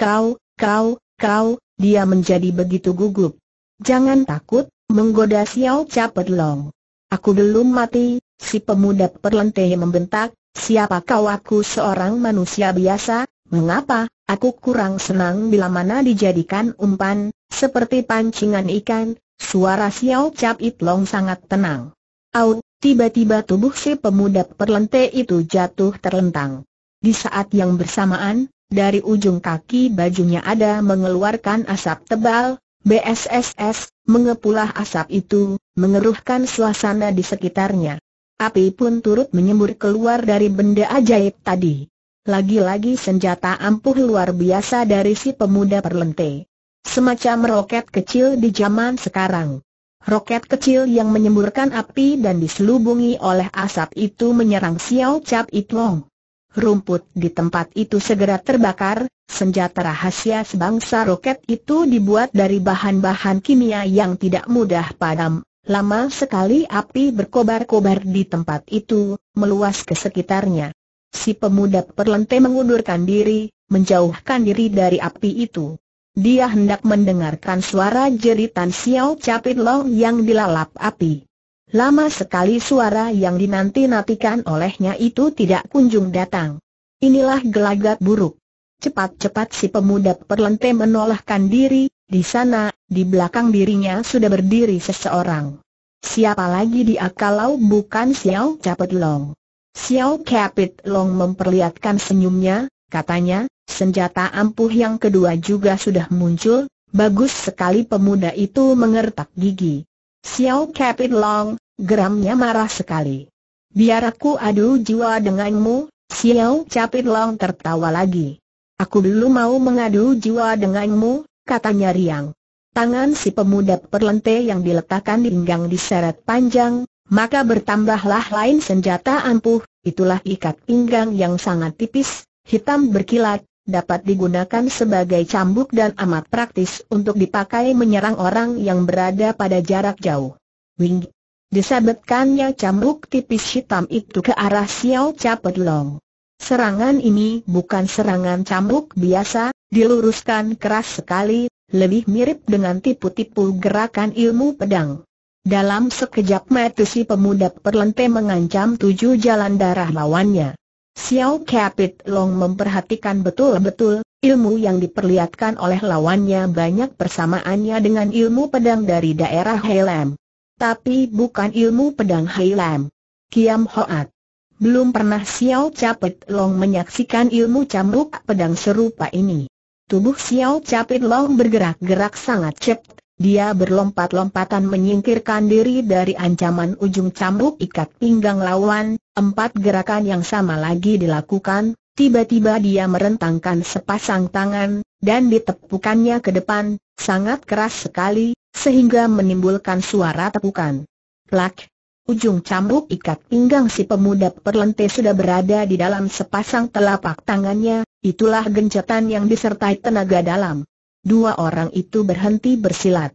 Kau, kau, kau, dia menjadi begitu gugup. Jangan takut, menggoda Xiao Capet Long. Aku belum mati, si pemuda perlente membentak, siapa kau aku seorang manusia biasa, Mengapa, aku kurang senang bila mana dijadikan umpan, seperti pancingan ikan, suara Xiao Cap It Long sangat tenang. Au, tiba-tiba tubuh si pemuda perlente itu jatuh terlentang. Di saat yang bersamaan, dari ujung kaki bajunya ada mengeluarkan asap tebal, BSSS, mengepulah asap itu, mengeruhkan suasana di sekitarnya. Api pun turut menyembur keluar dari benda ajaib tadi lagi-lagi senjata ampuh luar biasa dari si pemuda perlente. Semacam roket kecil di zaman sekarang. Roket kecil yang menyemburkan api dan diselubungi oleh asap itu menyerang Xiao Cap Itlong. Rumput di tempat itu segera terbakar, senjata rahasia sebangsa roket itu dibuat dari bahan-bahan kimia yang tidak mudah padam. Lama sekali api berkobar-kobar di tempat itu, meluas ke sekitarnya. Si pemuda perlente mengundurkan diri, menjauhkan diri dari api itu. Dia hendak mendengarkan suara jeritan Xiao Capit Long yang dilalap api. Lama sekali suara yang dinanti-nantikan olehnya itu tidak kunjung datang. Inilah gelagat buruk. Cepat-cepat si pemuda perlente menolakkan diri, di sana, di belakang dirinya sudah berdiri seseorang. Siapa lagi dia kalau bukan Xiao Capit Long? Xiao Capit Long memperlihatkan senyumnya, katanya, senjata ampuh yang kedua juga sudah muncul, bagus sekali pemuda itu mengertak gigi. Xiao Capit Long, geramnya marah sekali. Biar aku adu jiwa denganmu, Xiao Capit Long tertawa lagi. Aku dulu mau mengadu jiwa denganmu, katanya riang. Tangan si pemuda perlente yang diletakkan di pinggang diseret panjang, maka bertambahlah lain senjata ampuh, itulah ikat pinggang yang sangat tipis, hitam berkilat, dapat digunakan sebagai cambuk dan amat praktis untuk dipakai menyerang orang yang berada pada jarak jauh. Wing. Disabetkannya cambuk tipis hitam itu ke arah Xiao Capet Long. Serangan ini bukan serangan cambuk biasa, diluruskan keras sekali, lebih mirip dengan tipu-tipu gerakan ilmu pedang. Dalam sekejap mata si pemuda perlente mengancam tujuh jalan darah lawannya. Xiao Capit Long memperhatikan betul-betul, ilmu yang diperlihatkan oleh lawannya banyak persamaannya dengan ilmu pedang dari daerah Heilam. Tapi bukan ilmu pedang Heilam. Kiam Hoat. Belum pernah Xiao Capit Long menyaksikan ilmu camuk pedang serupa ini. Tubuh Xiao Capit Long bergerak-gerak sangat cepat dia berlompat-lompatan menyingkirkan diri dari ancaman ujung cambuk ikat pinggang lawan, empat gerakan yang sama lagi dilakukan, tiba-tiba dia merentangkan sepasang tangan, dan ditepukannya ke depan, sangat keras sekali, sehingga menimbulkan suara tepukan. Plak! Ujung cambuk ikat pinggang si pemuda perlente sudah berada di dalam sepasang telapak tangannya, itulah gencatan yang disertai tenaga dalam. Dua orang itu berhenti bersilat.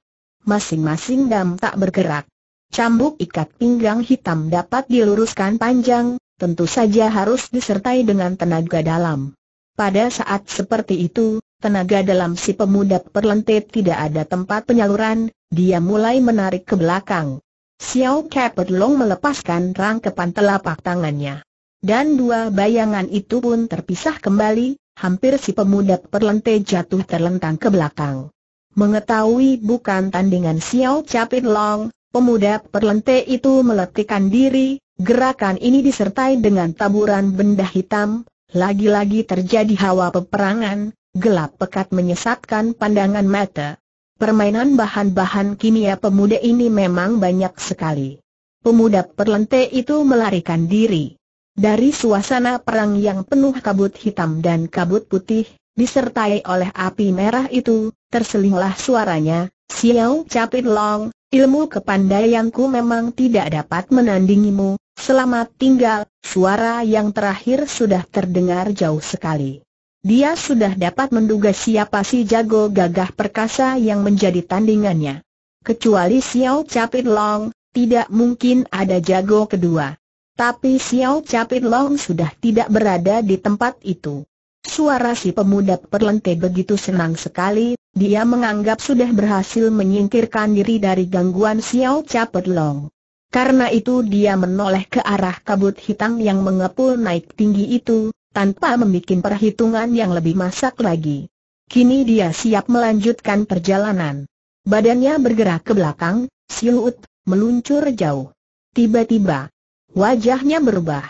Masing-masing dam tak bergerak. Cambuk ikat pinggang hitam dapat diluruskan panjang, tentu saja harus disertai dengan tenaga dalam. Pada saat seperti itu, tenaga dalam si pemuda perlentet tidak ada tempat penyaluran, dia mulai menarik ke belakang. Xiao Capet Long melepaskan rangkepan telapak tangannya. Dan dua bayangan itu pun terpisah kembali, hampir si pemuda perlente jatuh terlentang ke belakang. Mengetahui bukan tandingan Xiao Capit Long, pemuda perlente itu meletikkan diri, gerakan ini disertai dengan taburan benda hitam, lagi-lagi terjadi hawa peperangan, gelap pekat menyesatkan pandangan mata. Permainan bahan-bahan kimia pemuda ini memang banyak sekali. Pemuda perlente itu melarikan diri. Dari suasana perang yang penuh kabut hitam dan kabut putih, disertai oleh api merah itu, terselinglah suaranya, Xiao Capit Long, ilmu kepandaianku memang tidak dapat menandingimu, selamat tinggal, suara yang terakhir sudah terdengar jauh sekali. Dia sudah dapat menduga siapa si jago gagah perkasa yang menjadi tandingannya. Kecuali Xiao Capit Long, tidak mungkin ada jago kedua. Tapi Xiao Capit Long sudah tidak berada di tempat itu. Suara si pemuda perlente begitu senang sekali, dia menganggap sudah berhasil menyingkirkan diri dari gangguan Xiao Capit Long. Karena itu dia menoleh ke arah kabut hitam yang mengepul naik tinggi itu, tanpa membuat perhitungan yang lebih masak lagi. Kini dia siap melanjutkan perjalanan. Badannya bergerak ke belakang, siut, meluncur jauh. Tiba-tiba, Wajahnya berubah.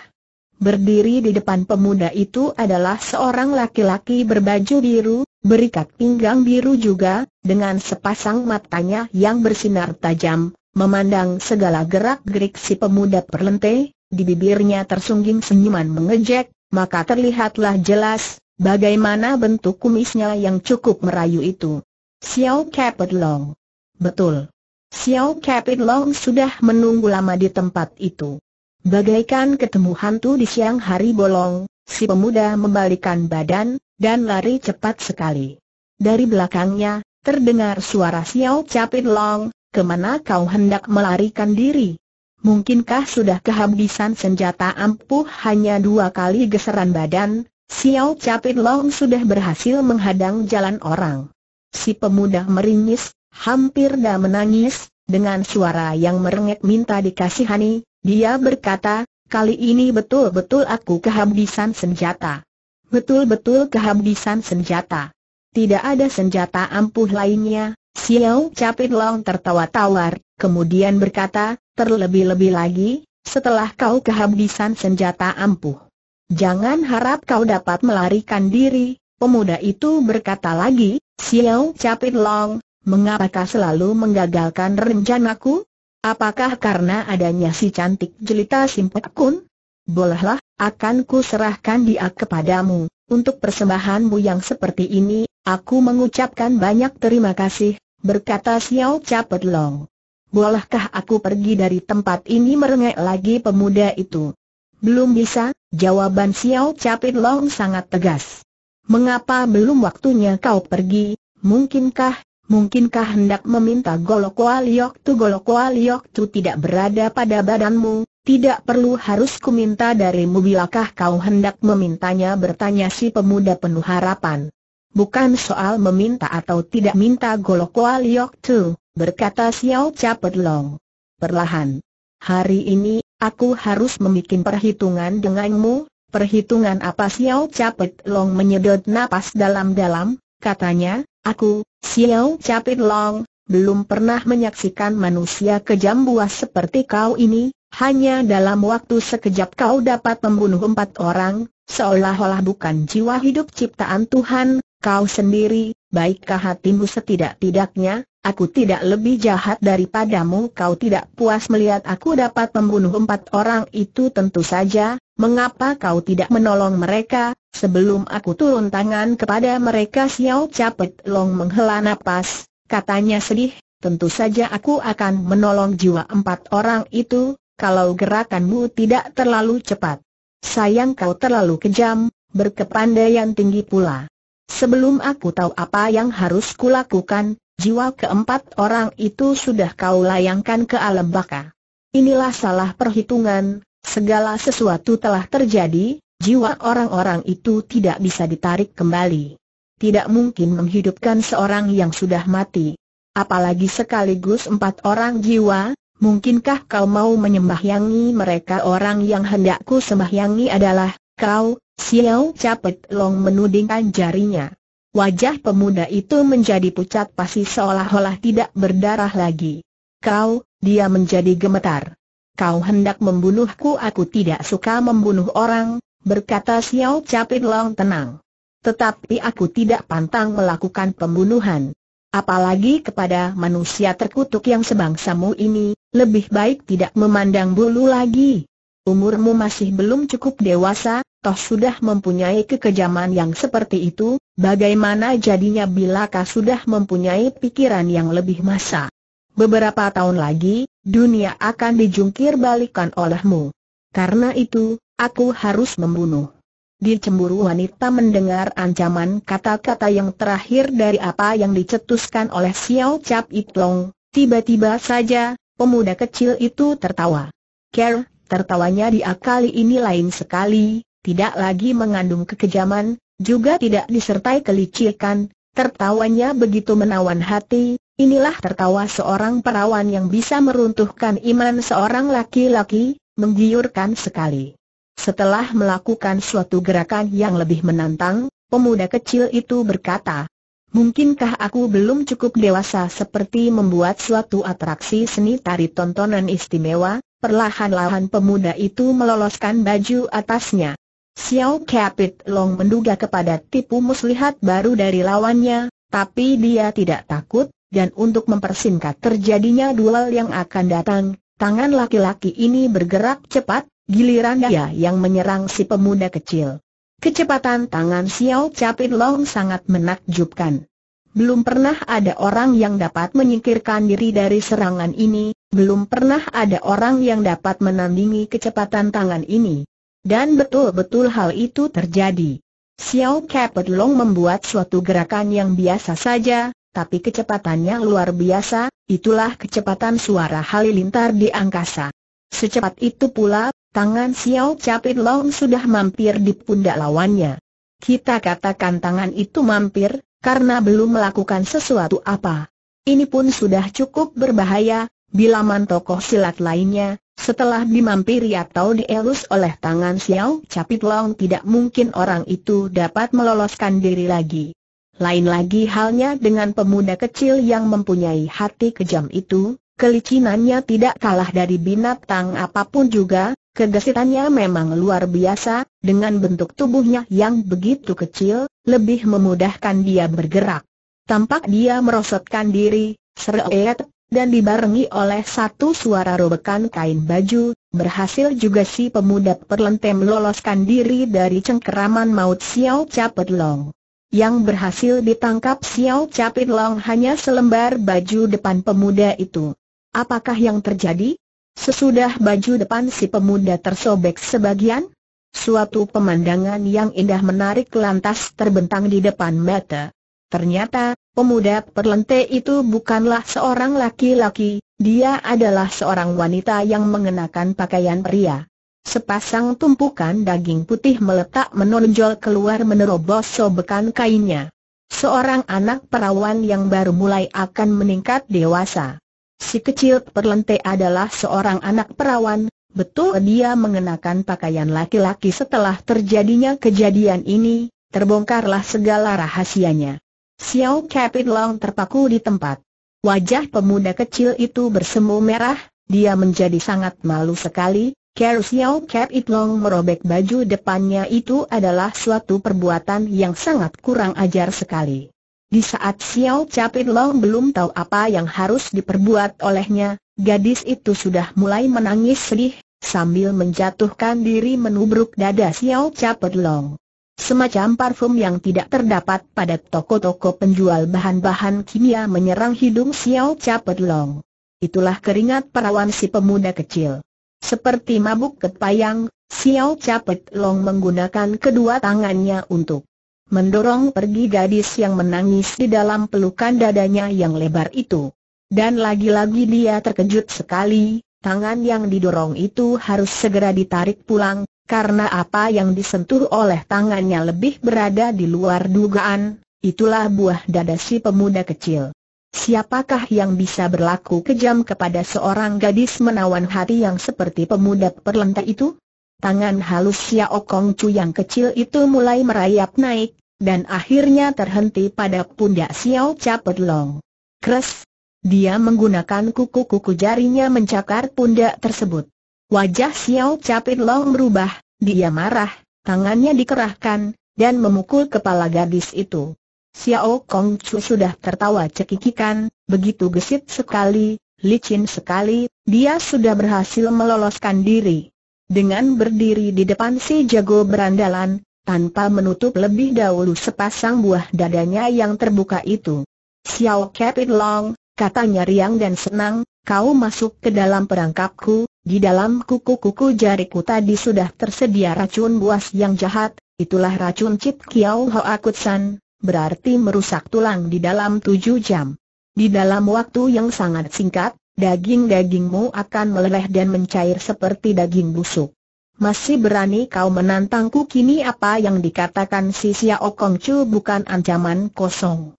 Berdiri di depan pemuda itu adalah seorang laki-laki berbaju biru, berikat pinggang biru juga, dengan sepasang matanya yang bersinar tajam, memandang segala gerak-gerik si pemuda perlente, di bibirnya tersungging senyuman mengejek, maka terlihatlah jelas, bagaimana bentuk kumisnya yang cukup merayu itu. Xiao Capit Long. Betul. Xiao Capit Long sudah menunggu lama di tempat itu. Bagaikan ketemu hantu di siang hari bolong, si pemuda membalikan badan, dan lari cepat sekali. Dari belakangnya, terdengar suara Xiao Capit Long, kemana kau hendak melarikan diri? Mungkinkah sudah kehabisan senjata ampuh hanya dua kali geseran badan, Xiao Capit Long sudah berhasil menghadang jalan orang. Si pemuda meringis, hampir dah menangis, dengan suara yang merengek minta dikasihani, dia berkata, kali ini betul-betul aku kehabisan senjata. Betul-betul kehabisan senjata. Tidak ada senjata ampuh lainnya, Xiao Capit Long tertawa tawar, kemudian berkata, terlebih-lebih lagi, setelah kau kehabisan senjata ampuh. Jangan harap kau dapat melarikan diri, pemuda itu berkata lagi, Xiao Capit Long, mengapakah selalu menggagalkan rencanaku? Apakah karena adanya si cantik jelita Simpek Kun? Bolehlah, akan ku serahkan dia kepadamu. Untuk persembahanmu yang seperti ini, aku mengucapkan banyak terima kasih, berkata Xiao Capet Long. Bolehkah aku pergi dari tempat ini merengek lagi pemuda itu? Belum bisa, jawaban Xiao Capit Long sangat tegas. Mengapa belum waktunya kau pergi? Mungkinkah Mungkinkah hendak meminta golok waliok Tu golok waliok Tu tidak berada pada badanmu, tidak perlu harus kuminta darimu bilakah kau hendak memintanya bertanya si pemuda penuh harapan. Bukan soal meminta atau tidak minta golok waliok Tu, berkata Xiao Capet Long. Perlahan. Hari ini, aku harus membuat perhitungan denganmu, perhitungan apa Xiao Capet Long menyedot napas dalam-dalam, katanya, aku, Xiao Capit Long, belum pernah menyaksikan manusia kejam buas seperti kau ini, hanya dalam waktu sekejap kau dapat membunuh empat orang, seolah-olah bukan jiwa hidup ciptaan Tuhan, kau sendiri, baikkah hatimu setidak-tidaknya, Aku tidak lebih jahat daripadamu kau tidak puas melihat aku dapat membunuh empat orang itu tentu saja, mengapa kau tidak menolong mereka, sebelum aku turun tangan kepada mereka Xiao Capet Long menghela napas, katanya sedih, tentu saja aku akan menolong jiwa empat orang itu, kalau gerakanmu tidak terlalu cepat. Sayang kau terlalu kejam, berkepandaian tinggi pula. Sebelum aku tahu apa yang harus kulakukan, Jiwa keempat orang itu sudah kau layangkan ke alam baka. Inilah salah perhitungan, segala sesuatu telah terjadi, jiwa orang-orang itu tidak bisa ditarik kembali. Tidak mungkin menghidupkan seorang yang sudah mati. Apalagi sekaligus empat orang jiwa, mungkinkah kau mau menyembahyangi mereka orang yang hendakku sembahyangi adalah, kau, Xiao Capet Long menudingkan jarinya. Wajah pemuda itu menjadi pucat pasti seolah-olah tidak berdarah lagi. Kau, dia menjadi gemetar. Kau hendak membunuhku aku tidak suka membunuh orang, berkata Xiao Capit Long tenang. Tetapi aku tidak pantang melakukan pembunuhan. Apalagi kepada manusia terkutuk yang sebangsamu ini, lebih baik tidak memandang bulu lagi. Umurmu masih belum cukup dewasa, toh sudah mempunyai kekejaman yang seperti itu, bagaimana jadinya bila kau sudah mempunyai pikiran yang lebih masa? Beberapa tahun lagi, dunia akan dijungkir balikan olehmu. Karena itu, aku harus membunuh. Dicemburu wanita mendengar ancaman kata-kata yang terakhir dari apa yang dicetuskan oleh Xiao Cap Itlong, tiba-tiba saja, pemuda kecil itu tertawa. Ker, tertawanya dia kali ini lain sekali, tidak lagi mengandung kekejaman, juga tidak disertai kelicikan, tertawanya begitu menawan hati, inilah tertawa seorang perawan yang bisa meruntuhkan iman seorang laki-laki, menggiurkan sekali. Setelah melakukan suatu gerakan yang lebih menantang, pemuda kecil itu berkata, Mungkinkah aku belum cukup dewasa seperti membuat suatu atraksi seni tari tontonan istimewa? Perlahan-lahan pemuda itu meloloskan baju atasnya. Xiao Capit Long menduga kepada tipu muslihat baru dari lawannya, tapi dia tidak takut, dan untuk mempersingkat terjadinya duel yang akan datang, tangan laki-laki ini bergerak cepat, giliran dia yang menyerang si pemuda kecil. Kecepatan tangan Xiao Capit Long sangat menakjubkan. Belum pernah ada orang yang dapat menyingkirkan diri dari serangan ini, belum pernah ada orang yang dapat menandingi kecepatan tangan ini. Dan betul-betul hal itu terjadi. Xiao Capet Long membuat suatu gerakan yang biasa saja, tapi kecepatannya luar biasa, itulah kecepatan suara halilintar di angkasa. Secepat itu pula, tangan Xiao Capit Long sudah mampir di pundak lawannya. Kita katakan tangan itu mampir, karena belum melakukan sesuatu apa. Ini pun sudah cukup berbahaya, Bilaman tokoh silat lainnya, setelah dimampiri atau dielus oleh tangan Xiao Capit Long tidak mungkin orang itu dapat meloloskan diri lagi. Lain lagi halnya dengan pemuda kecil yang mempunyai hati kejam itu, kelicinannya tidak kalah dari binatang apapun juga, kegesitannya memang luar biasa, dengan bentuk tubuhnya yang begitu kecil, lebih memudahkan dia bergerak. Tampak dia merosotkan diri, Seret dan dibarengi oleh satu suara robekan kain baju, berhasil juga si pemuda perlentem loloskan diri dari cengkeraman maut Xiao Capit Long. Yang berhasil ditangkap Xiao Capit Long hanya selembar baju depan pemuda itu. Apakah yang terjadi? Sesudah baju depan si pemuda tersobek sebagian, suatu pemandangan yang indah menarik lantas terbentang di depan mata. Ternyata, pemuda perlente itu bukanlah seorang laki-laki, dia adalah seorang wanita yang mengenakan pakaian pria. Sepasang tumpukan daging putih meletak menonjol keluar menerobos sobekan kainnya. Seorang anak perawan yang baru mulai akan meningkat dewasa. Si kecil perlente adalah seorang anak perawan, betul dia mengenakan pakaian laki-laki setelah terjadinya kejadian ini, terbongkarlah segala rahasianya. Xiao Long terpaku di tempat. Wajah pemuda kecil itu bersemu merah, dia menjadi sangat malu sekali. Ker Xiao Long merobek baju depannya itu adalah suatu perbuatan yang sangat kurang ajar sekali. Di saat Xiao Long belum tahu apa yang harus diperbuat olehnya, gadis itu sudah mulai menangis sedih, sambil menjatuhkan diri menubruk dada Xiao Long. Semacam parfum yang tidak terdapat pada toko-toko penjual bahan-bahan kimia menyerang hidung Xiao Capet Long. Itulah keringat perawan si pemuda kecil. Seperti mabuk ketpayang, Xiao Capet Long menggunakan kedua tangannya untuk mendorong pergi gadis yang menangis di dalam pelukan dadanya yang lebar itu. Dan lagi-lagi dia terkejut sekali, tangan yang didorong itu harus segera ditarik pulang, karena apa yang disentuh oleh tangannya lebih berada di luar dugaan, itulah buah dada si pemuda kecil. Siapakah yang bisa berlaku kejam kepada seorang gadis menawan hati yang seperti pemuda perlenta itu? Tangan halus Xiao Kong Chu yang kecil itu mulai merayap naik, dan akhirnya terhenti pada pundak Xiao Capet Long. Kres! Dia menggunakan kuku-kuku jarinya mencakar pundak tersebut. Wajah Xiao Capit Long berubah, dia marah, tangannya dikerahkan, dan memukul kepala gadis itu. Xiao Kong Chu sudah tertawa cekikikan, begitu gesit sekali, licin sekali, dia sudah berhasil meloloskan diri. Dengan berdiri di depan si jago berandalan, tanpa menutup lebih dahulu sepasang buah dadanya yang terbuka itu. Xiao Capit Long, katanya riang dan senang, kau masuk ke dalam perangkapku, di dalam kuku-kuku jariku tadi sudah tersedia racun buas yang jahat, itulah racun Cip Kiao akutsan, berarti merusak tulang di dalam tujuh jam. Di dalam waktu yang sangat singkat, daging-dagingmu akan meleleh dan mencair seperti daging busuk. Masih berani kau menantangku kini apa yang dikatakan si Xiao Kong Chu bukan ancaman kosong.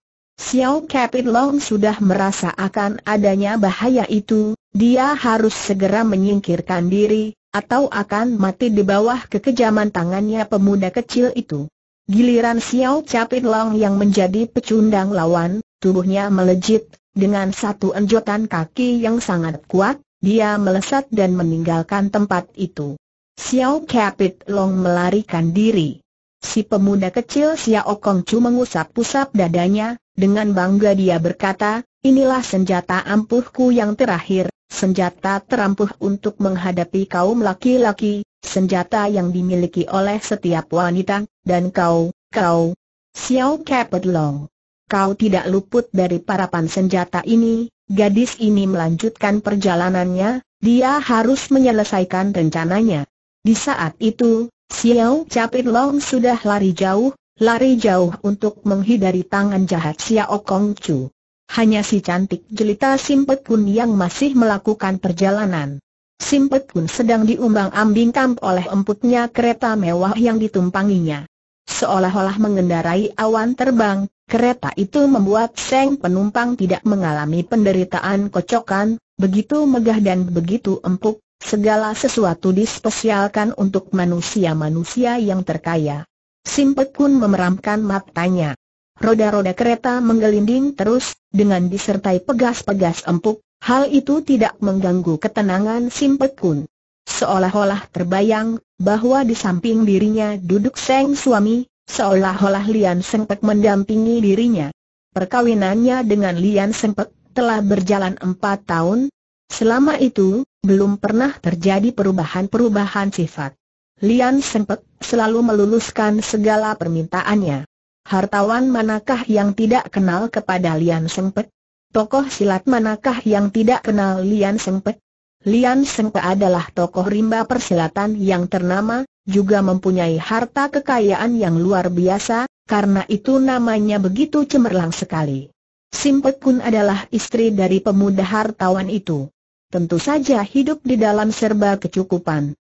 Xiao Capit Long sudah merasa akan adanya bahaya itu, dia harus segera menyingkirkan diri, atau akan mati di bawah kekejaman tangannya pemuda kecil itu. Giliran Xiao Capit Long yang menjadi pecundang lawan, tubuhnya melejit, dengan satu enjotan kaki yang sangat kuat, dia melesat dan meninggalkan tempat itu. Xiao Capit Long melarikan diri. Si pemuda kecil Xiao Kong Chu mengusap-usap dadanya, dengan bangga dia berkata, inilah senjata ampuhku yang terakhir, senjata terampuh untuk menghadapi kaum laki-laki, senjata yang dimiliki oleh setiap wanita, dan kau, kau, Xiao Kepet Long. Kau tidak luput dari parapan senjata ini, gadis ini melanjutkan perjalanannya, dia harus menyelesaikan rencananya. Di saat itu, Xiao Capit Long sudah lari jauh, lari jauh untuk menghindari tangan jahat Xiao Kong Chu. Hanya si cantik jelita Simpet Kun yang masih melakukan perjalanan. Simpet Kun sedang diumbang-ambingkan oleh emputnya kereta mewah yang ditumpanginya. Seolah-olah mengendarai awan terbang, kereta itu membuat Seng penumpang tidak mengalami penderitaan kocokan, begitu megah dan begitu empuk, segala sesuatu dispesialkan untuk manusia-manusia yang terkaya. Simpek pun memeramkan matanya. Roda-roda kereta menggelinding terus, dengan disertai pegas-pegas empuk, hal itu tidak mengganggu ketenangan Simpek Kun. Seolah-olah terbayang, bahwa di samping dirinya duduk Seng suami, seolah-olah Lian Sengpek mendampingi dirinya. Perkawinannya dengan Lian Sengpek telah berjalan empat tahun, Selama itu, belum pernah terjadi perubahan-perubahan sifat. Lian Sengpek selalu meluluskan segala permintaannya. Hartawan manakah yang tidak kenal kepada Lian Sengpek? Tokoh silat manakah yang tidak kenal Lian Sengpek? Lian Sengpek adalah tokoh rimba persilatan yang ternama, juga mempunyai harta kekayaan yang luar biasa, karena itu namanya begitu cemerlang sekali. Simpek Kun adalah istri dari pemuda hartawan itu. Tentu saja hidup di dalam serba kecukupan.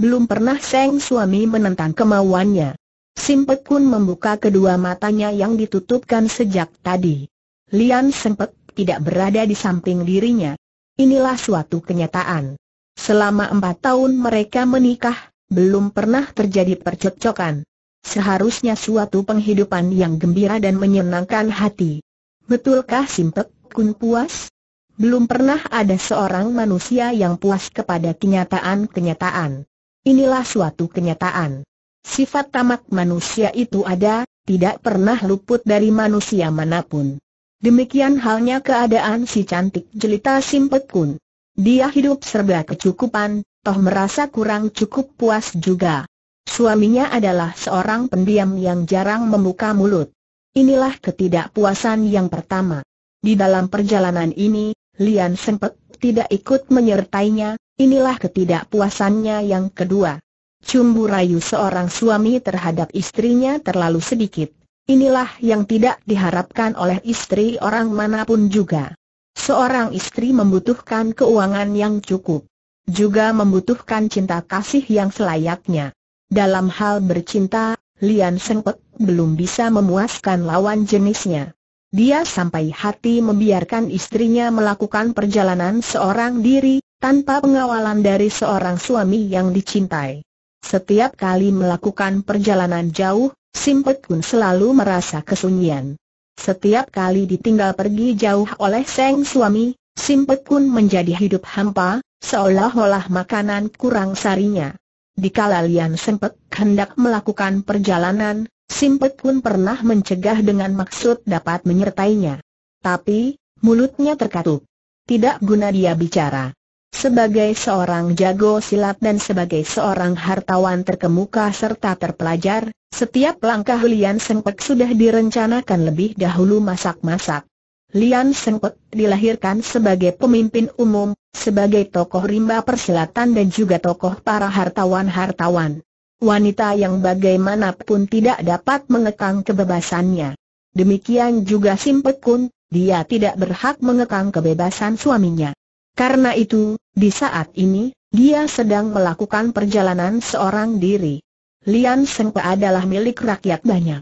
Belum pernah Seng suami menentang kemauannya. Simpek Kun membuka kedua matanya yang ditutupkan sejak tadi. Lian sempet tidak berada di samping dirinya. Inilah suatu kenyataan. Selama empat tahun mereka menikah, belum pernah terjadi percocokan. Seharusnya suatu penghidupan yang gembira dan menyenangkan hati. Betulkah Simpek Kun puas? Belum pernah ada seorang manusia yang puas kepada kenyataan-kenyataan. Inilah suatu kenyataan. Sifat tamak manusia itu ada, tidak pernah luput dari manusia manapun. Demikian halnya keadaan si cantik jelita Simpet Kun. Dia hidup serba kecukupan, toh merasa kurang cukup puas juga. Suaminya adalah seorang pendiam yang jarang membuka mulut. Inilah ketidakpuasan yang pertama. Di dalam perjalanan ini, Lian Sempet tidak ikut menyertainya, Inilah ketidakpuasannya yang kedua. Cumbu rayu seorang suami terhadap istrinya terlalu sedikit. Inilah yang tidak diharapkan oleh istri orang manapun juga. Seorang istri membutuhkan keuangan yang cukup. Juga membutuhkan cinta kasih yang selayaknya. Dalam hal bercinta, Lian Sengpek belum bisa memuaskan lawan jenisnya. Dia sampai hati membiarkan istrinya melakukan perjalanan seorang diri, tanpa pengawalan dari seorang suami yang dicintai. Setiap kali melakukan perjalanan jauh, Simpet pun selalu merasa kesunyian. Setiap kali ditinggal pergi jauh oleh sang suami, Simpet pun menjadi hidup hampa, seolah-olah makanan kurang sarinya. Dikala Lian Simpet hendak melakukan perjalanan, Simpet pun pernah mencegah dengan maksud dapat menyertainya. Tapi, mulutnya terkatup. Tidak guna dia bicara. Sebagai seorang jago silat dan sebagai seorang hartawan terkemuka serta terpelajar, setiap langkah Lian Sengpek sudah direncanakan lebih dahulu masak-masak. Lian Sengpek dilahirkan sebagai pemimpin umum, sebagai tokoh rimba persilatan dan juga tokoh para hartawan-hartawan. Wanita yang bagaimanapun tidak dapat mengekang kebebasannya. Demikian juga Simpek Kun, dia tidak berhak mengekang kebebasan suaminya. Karena itu, di saat ini, dia sedang melakukan perjalanan seorang diri. Lian Sengpe adalah milik rakyat banyak.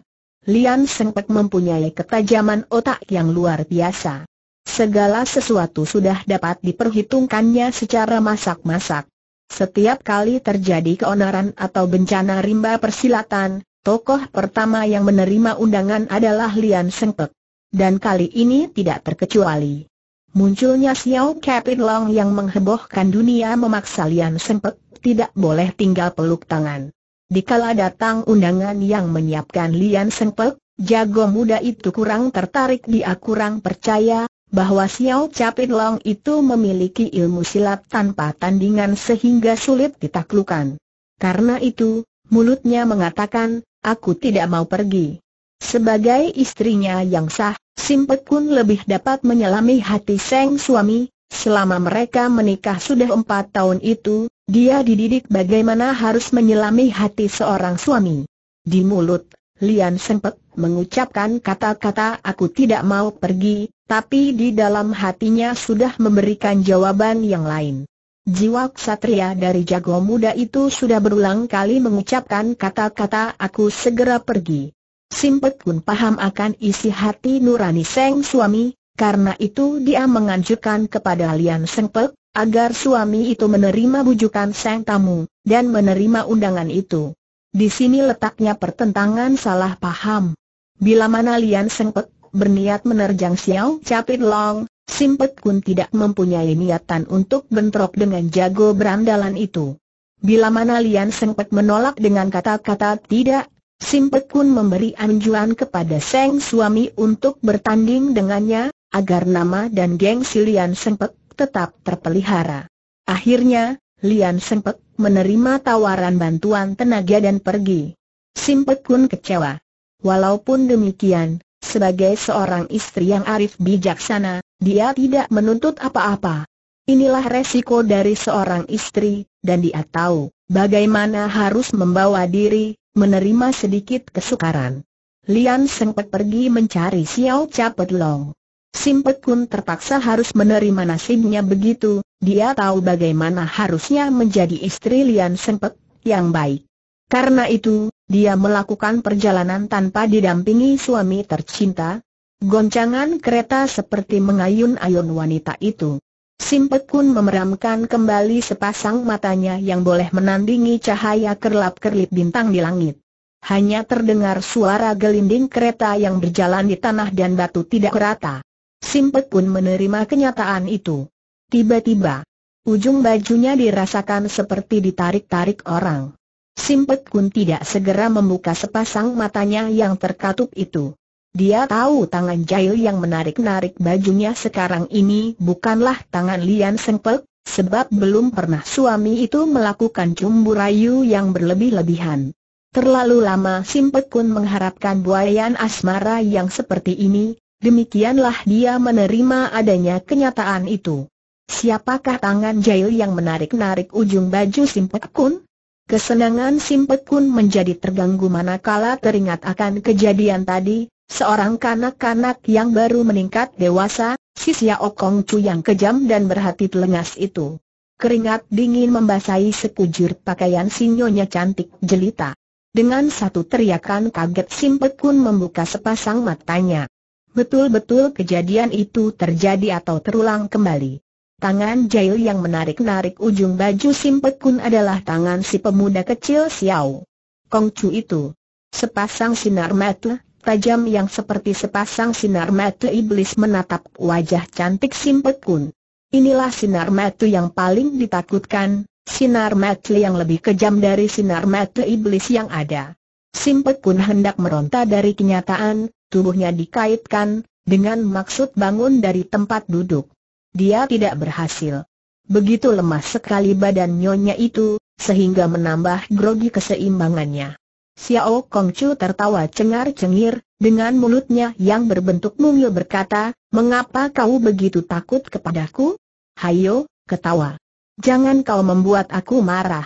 Lian Sengpe mempunyai ketajaman otak yang luar biasa. Segala sesuatu sudah dapat diperhitungkannya secara masak-masak. Setiap kali terjadi keonaran atau bencana rimba persilatan, tokoh pertama yang menerima undangan adalah Lian Sengpe. Dan kali ini tidak terkecuali. Munculnya Xiao Capit Long yang menghebohkan dunia memaksa Lian Sempek tidak boleh tinggal peluk tangan. Dikala datang undangan yang menyiapkan Lian Sempek, jago muda itu kurang tertarik dia kurang percaya bahwa Xiao Capit Long itu memiliki ilmu silat tanpa tandingan sehingga sulit ditaklukan. Karena itu, mulutnya mengatakan, aku tidak mau pergi. Sebagai istrinya yang sah, Simpek Kun lebih dapat menyelami hati sang suami, selama mereka menikah sudah empat tahun itu, dia dididik bagaimana harus menyelami hati seorang suami. Di mulut, Lian Sempek mengucapkan kata-kata aku tidak mau pergi, tapi di dalam hatinya sudah memberikan jawaban yang lain. Jiwa ksatria dari jago muda itu sudah berulang kali mengucapkan kata-kata aku segera pergi. Simpet pun paham akan isi hati nurani Seng suami, karena itu dia menganjurkan kepada Lian Sengpek, agar suami itu menerima bujukan Seng Tamu, dan menerima undangan itu. Di sini letaknya pertentangan salah paham. Bila mana Lian Sengpek berniat menerjang Xiao Capit Long, Simpet pun tidak mempunyai niatan untuk bentrok dengan jago berandalan itu. Bila mana Lian Sengpek menolak dengan kata-kata tidak, Simpek Kun memberi anjuran kepada Seng suami untuk bertanding dengannya, agar nama dan geng si Lian Sengpek tetap terpelihara. Akhirnya, Lian Sengpek menerima tawaran bantuan tenaga dan pergi. Simpek Kun kecewa. Walaupun demikian, sebagai seorang istri yang arif bijaksana, dia tidak menuntut apa-apa. Inilah resiko dari seorang istri, dan dia tahu bagaimana harus membawa diri, menerima sedikit kesukaran. Lian sempat pergi mencari Xiao Capet Long. Simpet Kun terpaksa harus menerima nasibnya begitu, dia tahu bagaimana harusnya menjadi istri Lian sempat yang baik. Karena itu, dia melakukan perjalanan tanpa didampingi suami tercinta. Goncangan kereta seperti mengayun-ayun wanita itu. Simpet Kun memeramkan kembali sepasang matanya yang boleh menandingi cahaya kerlap-kerlip bintang di langit. Hanya terdengar suara gelinding kereta yang berjalan di tanah dan batu tidak rata. Simpet Kun menerima kenyataan itu. Tiba-tiba, ujung bajunya dirasakan seperti ditarik-tarik orang. Simpet Kun tidak segera membuka sepasang matanya yang terkatup itu. Dia tahu tangan Jail yang menarik-narik bajunya sekarang ini bukanlah tangan Lian Sengpek, sebab belum pernah suami itu melakukan cumbu rayu yang berlebih-lebihan. Terlalu lama Simpek Kun mengharapkan buayan asmara yang seperti ini, demikianlah dia menerima adanya kenyataan itu. Siapakah tangan Jail yang menarik-narik ujung baju Simpek Kun? Kesenangan Simpek Kun menjadi terganggu manakala teringat akan kejadian tadi, Seorang kanak-kanak yang baru meningkat dewasa, si Xiao Chu yang kejam dan berhati telengas itu. Keringat dingin membasahi sekujur pakaian si nyonya cantik jelita. Dengan satu teriakan kaget Simpek Kun membuka sepasang matanya. Betul-betul kejadian itu terjadi atau terulang kembali. Tangan jail yang menarik-narik ujung baju Simpek Kun adalah tangan si pemuda kecil Xiao Chu itu. Sepasang sinar mata tajam yang seperti sepasang sinar mata iblis menatap wajah cantik Simpet Kun. Inilah sinar mata yang paling ditakutkan, sinar mata yang lebih kejam dari sinar mata iblis yang ada. Simpet Kun hendak meronta dari kenyataan, tubuhnya dikaitkan, dengan maksud bangun dari tempat duduk. Dia tidak berhasil. Begitu lemah sekali badan nyonya itu, sehingga menambah grogi keseimbangannya. Xiao Kongcu tertawa cengar-cengir, dengan mulutnya yang berbentuk mungil berkata, Mengapa kau begitu takut kepadaku? Hayo, ketawa. Jangan kau membuat aku marah.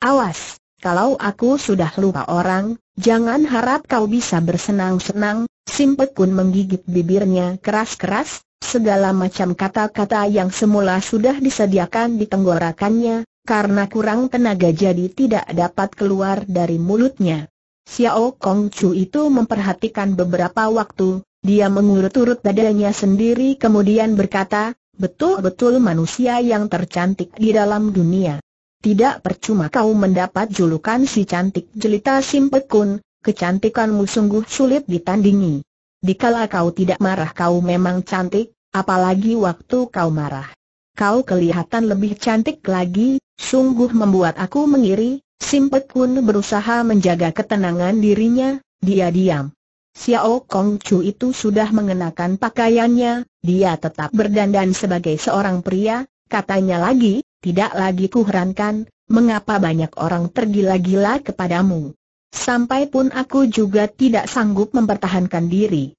Awas, kalau aku sudah lupa orang, jangan harap kau bisa bersenang-senang, Simpekun menggigit bibirnya keras-keras, segala macam kata-kata yang semula sudah disediakan di tenggorakannya, karena kurang tenaga jadi tidak dapat keluar dari mulutnya. Xiao Kong Chu itu memperhatikan beberapa waktu, dia mengurut-urut badannya sendiri kemudian berkata, betul-betul manusia yang tercantik di dalam dunia. Tidak percuma kau mendapat julukan si cantik jelita Simpekun, kecantikanmu sungguh sulit ditandingi. Dikala kau tidak marah kau memang cantik, apalagi waktu kau marah. Kau kelihatan lebih cantik lagi, sungguh membuat aku mengiri, Simpet Kun berusaha menjaga ketenangan dirinya, dia diam. Xiao Kong Chu itu sudah mengenakan pakaiannya, dia tetap berdandan sebagai seorang pria, katanya lagi, tidak lagi kuherankan, mengapa banyak orang tergila-gila kepadamu. Sampai pun aku juga tidak sanggup mempertahankan diri.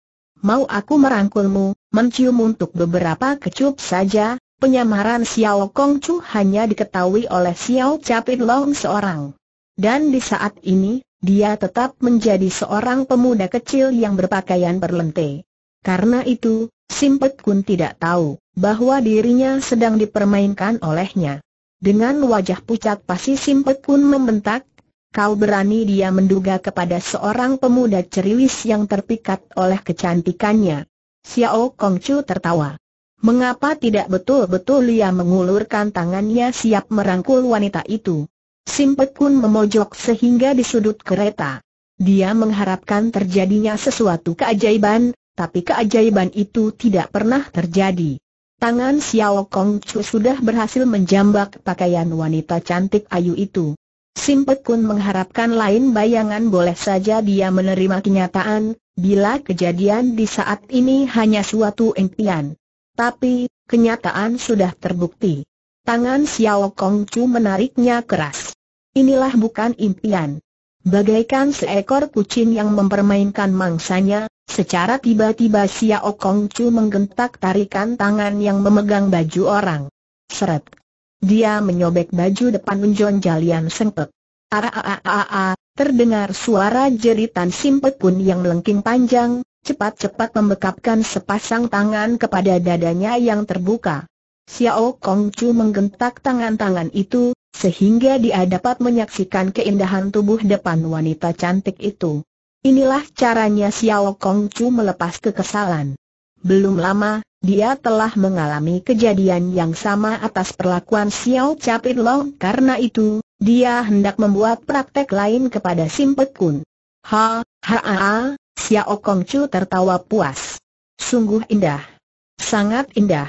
Mau aku merangkulmu, mencium untuk beberapa kecup saja, Penyamaran Xiao Kong Chu hanya diketahui oleh Xiao Capit Long seorang. Dan di saat ini, dia tetap menjadi seorang pemuda kecil yang berpakaian berlente. Karena itu, Simpet Kun tidak tahu bahwa dirinya sedang dipermainkan olehnya. Dengan wajah pucat pasti Simpet Kun membentak, kau berani dia menduga kepada seorang pemuda ceriwis yang terpikat oleh kecantikannya. Xiao Kongcu tertawa. Mengapa tidak betul-betul ia mengulurkan tangannya siap merangkul wanita itu? Simpek pun memojok sehingga di sudut kereta. Dia mengharapkan terjadinya sesuatu keajaiban, tapi keajaiban itu tidak pernah terjadi. Tangan Xiao Kong Chu sudah berhasil menjambak pakaian wanita cantik ayu itu. Simpek pun mengharapkan lain bayangan boleh saja dia menerima kenyataan, bila kejadian di saat ini hanya suatu impian. Tapi, kenyataan sudah terbukti. Tangan Xiao Kong Chu menariknya keras. Inilah bukan impian. Bagaikan seekor kucing yang mempermainkan mangsanya, secara tiba-tiba Xiao Kong Chu menggentak tarikan tangan yang memegang baju orang. Seret. Dia menyobek baju depan Unjon Jalian Sengpek. Ara a a a a, terdengar suara jeritan Simpek pun yang lengking panjang, cepat-cepat membekapkan sepasang tangan kepada dadanya yang terbuka. Xiao Kong Chu menggentak tangan-tangan itu, sehingga dia dapat menyaksikan keindahan tubuh depan wanita cantik itu. Inilah caranya Xiao Kong Chu melepas kekesalan. Belum lama, dia telah mengalami kejadian yang sama atas perlakuan Xiao Capit Long karena itu, dia hendak membuat praktek lain kepada Simpet Kun. Ha, ha, ha, ha, Xiao Kong Chu tertawa puas. Sungguh indah. Sangat indah.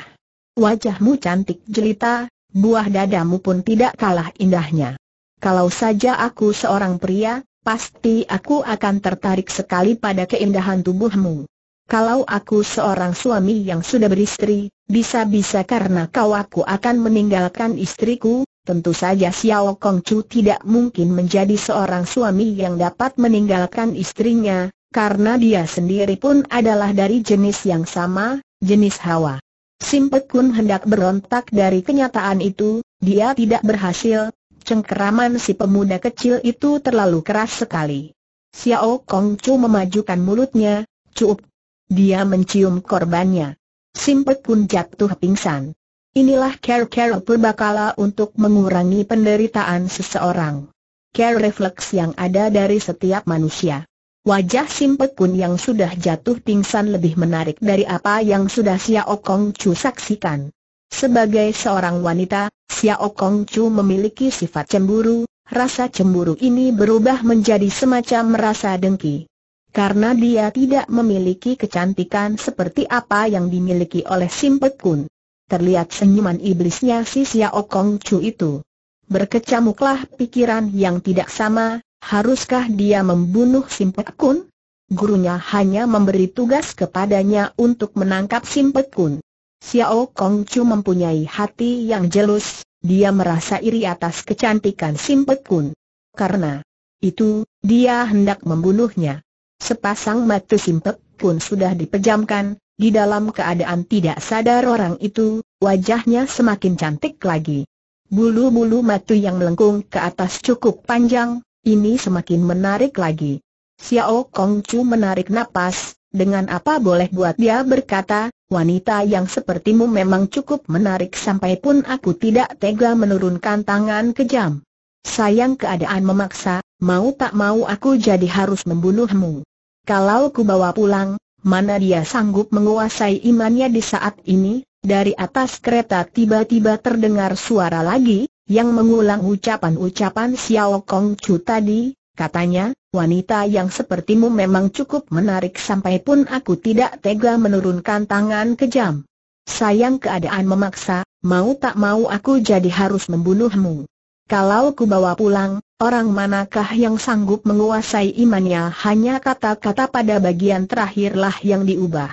Wajahmu cantik jelita, buah dadamu pun tidak kalah indahnya. Kalau saja aku seorang pria, pasti aku akan tertarik sekali pada keindahan tubuhmu. Kalau aku seorang suami yang sudah beristri, bisa-bisa karena kau aku akan meninggalkan istriku, tentu saja Xiao Kong Chu tidak mungkin menjadi seorang suami yang dapat meninggalkan istrinya, karena dia sendiri pun adalah dari jenis yang sama, jenis hawa. Simpek Kun hendak berontak dari kenyataan itu, dia tidak berhasil, cengkeraman si pemuda kecil itu terlalu keras sekali. Xiao Kong Chu memajukan mulutnya, cuup. Dia mencium korbannya. Simpek Kun jatuh pingsan. Inilah care-care purbakala untuk mengurangi penderitaan seseorang. Care refleks yang ada dari setiap manusia. Wajah Simpekun yang sudah jatuh pingsan lebih menarik dari apa yang sudah Xiao Kong Chu saksikan. Sebagai seorang wanita, Xiao Kong Chu memiliki sifat cemburu, rasa cemburu ini berubah menjadi semacam merasa dengki. Karena dia tidak memiliki kecantikan seperti apa yang dimiliki oleh Simpekun. Terlihat senyuman iblisnya si Xiao Kong Chu itu. Berkecamuklah pikiran yang tidak sama, Haruskah dia membunuh Simpek Kun? Gurunya hanya memberi tugas kepadanya untuk menangkap Simpek Kun. Xiao Kong Chu mempunyai hati yang jelus, dia merasa iri atas kecantikan Simpek Kun. Karena itu, dia hendak membunuhnya. Sepasang mata Simpek Kun sudah dipejamkan, di dalam keadaan tidak sadar orang itu, wajahnya semakin cantik lagi. Bulu-bulu mata yang melengkung ke atas cukup panjang, ini semakin menarik lagi. Xiao Kong Chu menarik napas, dengan apa boleh buat dia berkata, wanita yang sepertimu memang cukup menarik sampai pun aku tidak tega menurunkan tangan kejam. Sayang keadaan memaksa, mau tak mau aku jadi harus membunuhmu. Kalau ku bawa pulang, mana dia sanggup menguasai imannya di saat ini? Dari atas kereta tiba-tiba terdengar suara lagi, yang mengulang ucapan-ucapan Xiao Kong Chu tadi, katanya, wanita yang sepertimu memang cukup menarik sampai pun aku tidak tega menurunkan tangan kejam. Sayang keadaan memaksa, mau tak mau aku jadi harus membunuhmu. Kalau ku bawa pulang, orang manakah yang sanggup menguasai imannya hanya kata-kata pada bagian terakhirlah yang diubah.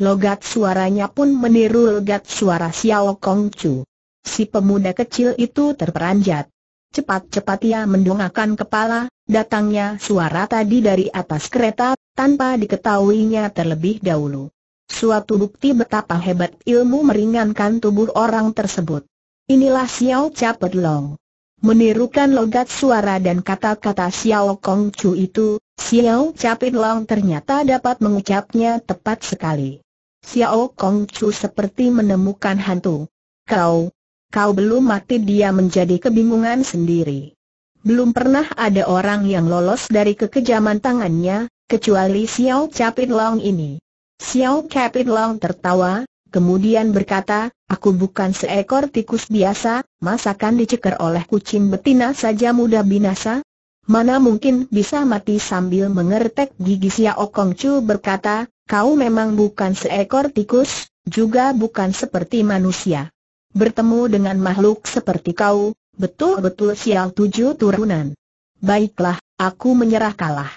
Logat suaranya pun meniru logat suara Xiao Kong Chu. Si pemuda kecil itu terperanjat. Cepat-cepat ia mendongakkan kepala, datangnya suara tadi dari atas kereta, tanpa diketahuinya terlebih dahulu. Suatu bukti betapa hebat ilmu meringankan tubuh orang tersebut. Inilah Xiao Capet Long. Menirukan logat suara dan kata-kata Xiao Kong Chu itu, Xiao Capit Long ternyata dapat mengucapnya tepat sekali. Xiao Kong Chu seperti menemukan hantu. Kau, Kau belum mati dia menjadi kebingungan sendiri. Belum pernah ada orang yang lolos dari kekejaman tangannya, kecuali Xiao Capit Long ini. Xiao Capit Long tertawa, kemudian berkata, aku bukan seekor tikus biasa, masakan diceker oleh kucing betina saja mudah binasa? Mana mungkin bisa mati sambil mengertek gigi Xiao Kongcu berkata, kau memang bukan seekor tikus, juga bukan seperti manusia bertemu dengan makhluk seperti kau, betul-betul sial tujuh turunan. Baiklah, aku menyerah kalah.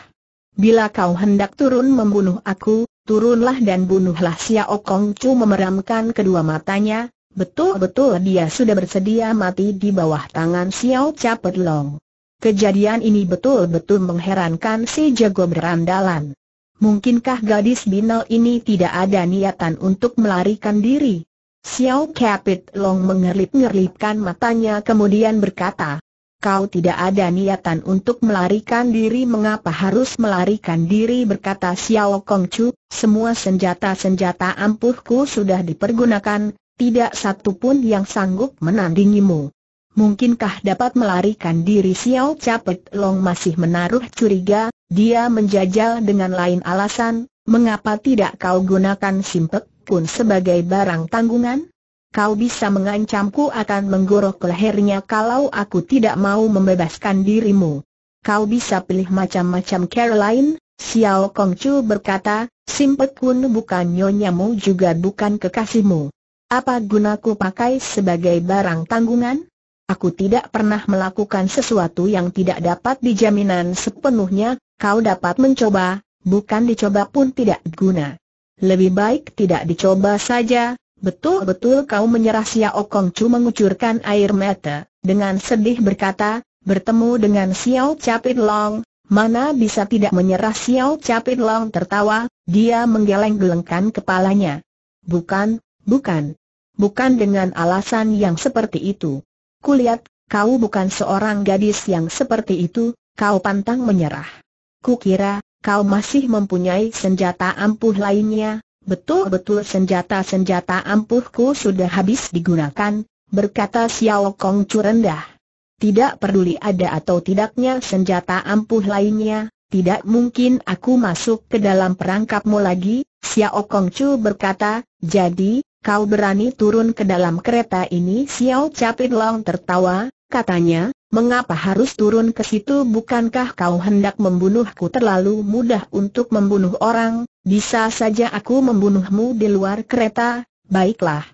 Bila kau hendak turun membunuh aku, turunlah dan bunuhlah Xiao Kong Chu memeramkan kedua matanya, betul-betul dia sudah bersedia mati di bawah tangan Xiao Capet Long. Kejadian ini betul-betul mengherankan si jago berandalan. Mungkinkah gadis binal ini tidak ada niatan untuk melarikan diri? Xiao Capit Long mengerlip-ngerlipkan matanya kemudian berkata, Kau tidak ada niatan untuk melarikan diri mengapa harus melarikan diri berkata Xiao Kongcu, semua senjata-senjata ampuhku sudah dipergunakan, tidak satu pun yang sanggup menandingimu. Mungkinkah dapat melarikan diri Xiao Capit Long masih menaruh curiga, dia menjajal dengan lain alasan, mengapa tidak kau gunakan simpek? pun sebagai barang tanggungan? Kau bisa mengancamku akan menggorok lehernya kalau aku tidak mau membebaskan dirimu. Kau bisa pilih macam-macam Caroline, Xiao Kongcu berkata, Simpek Kun bukan nyonyamu juga bukan kekasihmu. Apa gunaku pakai sebagai barang tanggungan? Aku tidak pernah melakukan sesuatu yang tidak dapat dijaminan sepenuhnya, kau dapat mencoba, bukan dicoba pun tidak guna. Lebih baik tidak dicoba saja, betul-betul kau menyerah Xiao Kong Chu mengucurkan air mata, dengan sedih berkata, bertemu dengan Xiao Capit Long, mana bisa tidak menyerah Xiao Capit Long tertawa, dia menggeleng-gelengkan kepalanya. Bukan, bukan. Bukan dengan alasan yang seperti itu. Kulihat, kau bukan seorang gadis yang seperti itu, kau pantang menyerah. Kukira, kau masih mempunyai senjata ampuh lainnya, betul-betul senjata-senjata ampuhku sudah habis digunakan, berkata Xiao Kong Chu rendah. Tidak peduli ada atau tidaknya senjata ampuh lainnya, tidak mungkin aku masuk ke dalam perangkapmu lagi, Xiao Kong Chu berkata, jadi, kau berani turun ke dalam kereta ini Xiao Capit Long tertawa, katanya, mengapa harus turun ke situ bukankah kau hendak membunuhku terlalu mudah untuk membunuh orang, bisa saja aku membunuhmu di luar kereta, baiklah.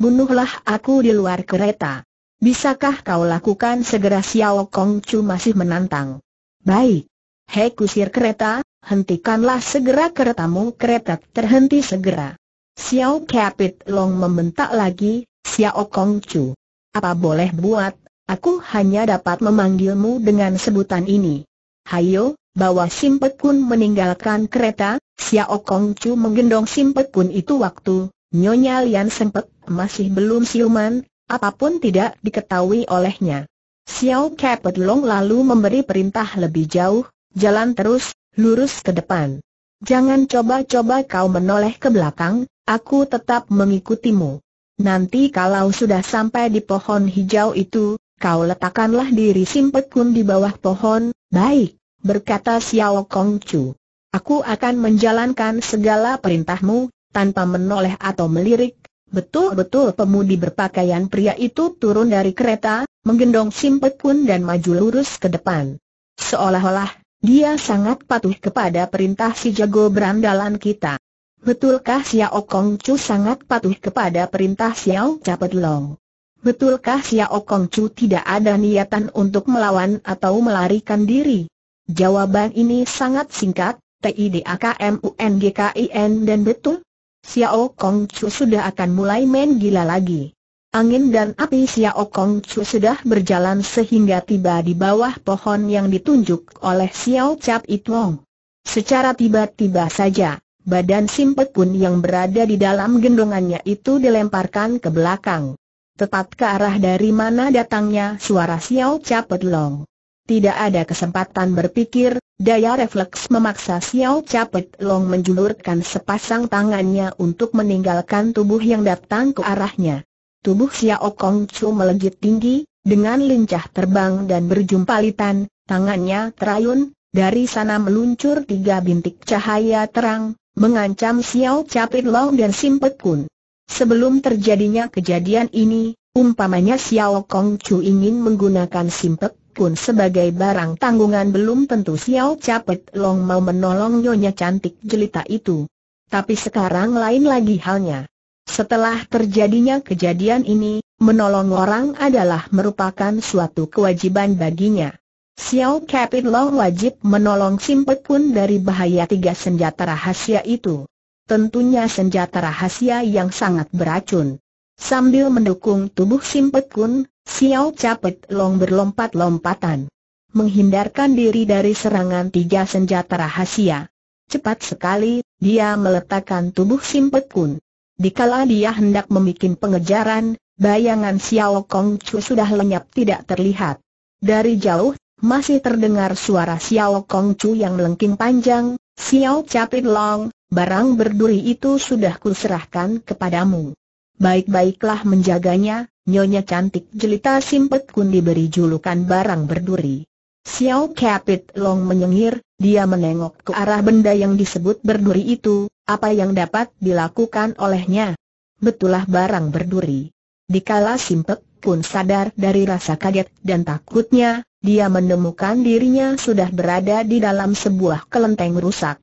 Bunuhlah aku di luar kereta. Bisakah kau lakukan segera Xiao Kong Chu masih menantang. Baik. Hei kusir kereta, hentikanlah segera keretamu kereta terhenti segera. Xiao Capit Long membentak lagi, Xiao Kong Chu. Apa boleh buat, Aku hanya dapat memanggilmu dengan sebutan ini. Hayo, bawa Simpek Kun meninggalkan kereta, Xiao Kong menggendong Simpek Kun itu waktu, Nyonya Lian Sempek masih belum siuman, apapun tidak diketahui olehnya. Xiao Kepet Long lalu memberi perintah lebih jauh, jalan terus, lurus ke depan. Jangan coba-coba kau menoleh ke belakang, aku tetap mengikutimu. Nanti kalau sudah sampai di pohon hijau itu, kau letakkanlah diri simpet Kun di bawah pohon, baik, berkata Xiao Kong Chu. Aku akan menjalankan segala perintahmu, tanpa menoleh atau melirik, betul-betul pemudi berpakaian pria itu turun dari kereta, menggendong simpet Kun dan maju lurus ke depan. Seolah-olah, dia sangat patuh kepada perintah si jago berandalan kita. Betulkah Xiao Kong Chu sangat patuh kepada perintah Xiao Capet Long? Betulkah Xiao Kong Chu tidak ada niatan untuk melawan atau melarikan diri? Jawaban ini sangat singkat, TIDAKMUNGKIN dan betul. Xiao Kong Chu sudah akan mulai main gila lagi. Angin dan api Xiao Kong Chu sudah berjalan sehingga tiba di bawah pohon yang ditunjuk oleh Xiao Chap Wong. Secara tiba-tiba saja, badan Simpet pun yang berada di dalam gendongannya itu dilemparkan ke belakang. Tepat ke arah dari mana datangnya suara Xiao Cha Long. Tidak ada kesempatan berpikir, daya refleks memaksa Xiao Cha Long menjulurkan sepasang tangannya untuk meninggalkan tubuh yang datang ke arahnya. Tubuh Xiao Kong Chu melejit tinggi, dengan lincah terbang dan berjumpa berjumpalitan, tangannya terayun, dari sana meluncur tiga bintik cahaya terang, mengancam Xiao Capit Long dan Simpet Kun. Sebelum terjadinya kejadian ini, umpamanya Xiao Kong Chu ingin menggunakan simpek kun sebagai barang tanggungan belum tentu Xiao Capet Long mau menolong nyonya cantik jelita itu. Tapi sekarang lain lagi halnya. Setelah terjadinya kejadian ini, menolong orang adalah merupakan suatu kewajiban baginya. Xiao Capit Long wajib menolong Simpek Kun dari bahaya tiga senjata rahasia itu tentunya senjata rahasia yang sangat beracun. Sambil mendukung tubuh Simpet Kun, Xiao Capet Long berlompat-lompatan. Menghindarkan diri dari serangan tiga senjata rahasia. Cepat sekali, dia meletakkan tubuh Simpet Kun. Dikala dia hendak membuat pengejaran, bayangan Xiao Kong Chu sudah lenyap tidak terlihat. Dari jauh, masih terdengar suara Xiao Kong Chu yang melengking panjang, Xiao Capit Long, barang berduri itu sudah kuserahkan kepadamu. Baik-baiklah menjaganya, Nyonya cantik jelita Simpet Kun diberi julukan barang berduri. Xiao Capit Long menyengir, dia menengok ke arah benda yang disebut berduri itu, apa yang dapat dilakukan olehnya. Betulah barang berduri. Dikala Simpet Kun sadar dari rasa kaget dan takutnya, dia menemukan dirinya sudah berada di dalam sebuah kelenteng rusak.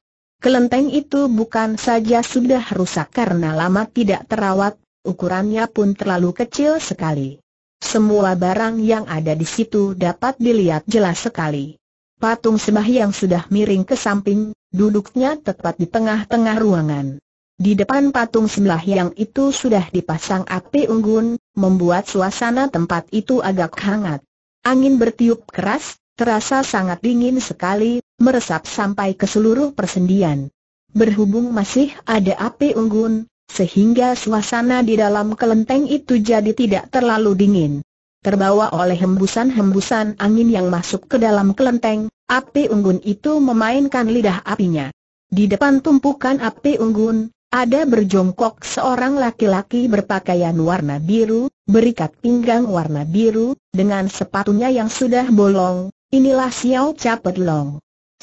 Kelenteng itu bukan saja sudah rusak karena lama tidak terawat, ukurannya pun terlalu kecil sekali. Semua barang yang ada di situ dapat dilihat jelas sekali. Patung sembah yang sudah miring ke samping, duduknya tepat di tengah-tengah ruangan. Di depan patung sembah yang itu sudah dipasang api unggun, membuat suasana tempat itu agak hangat. Angin bertiup keras, terasa sangat dingin sekali, meresap sampai ke seluruh persendian. Berhubung masih ada api unggun, sehingga suasana di dalam kelenteng itu jadi tidak terlalu dingin. Terbawa oleh hembusan-hembusan angin yang masuk ke dalam kelenteng, api unggun itu memainkan lidah apinya. Di depan tumpukan api unggun, ada berjongkok seorang laki-laki berpakaian warna biru, berikat pinggang warna biru, dengan sepatunya yang sudah bolong, Inilah Xiao Capet Long.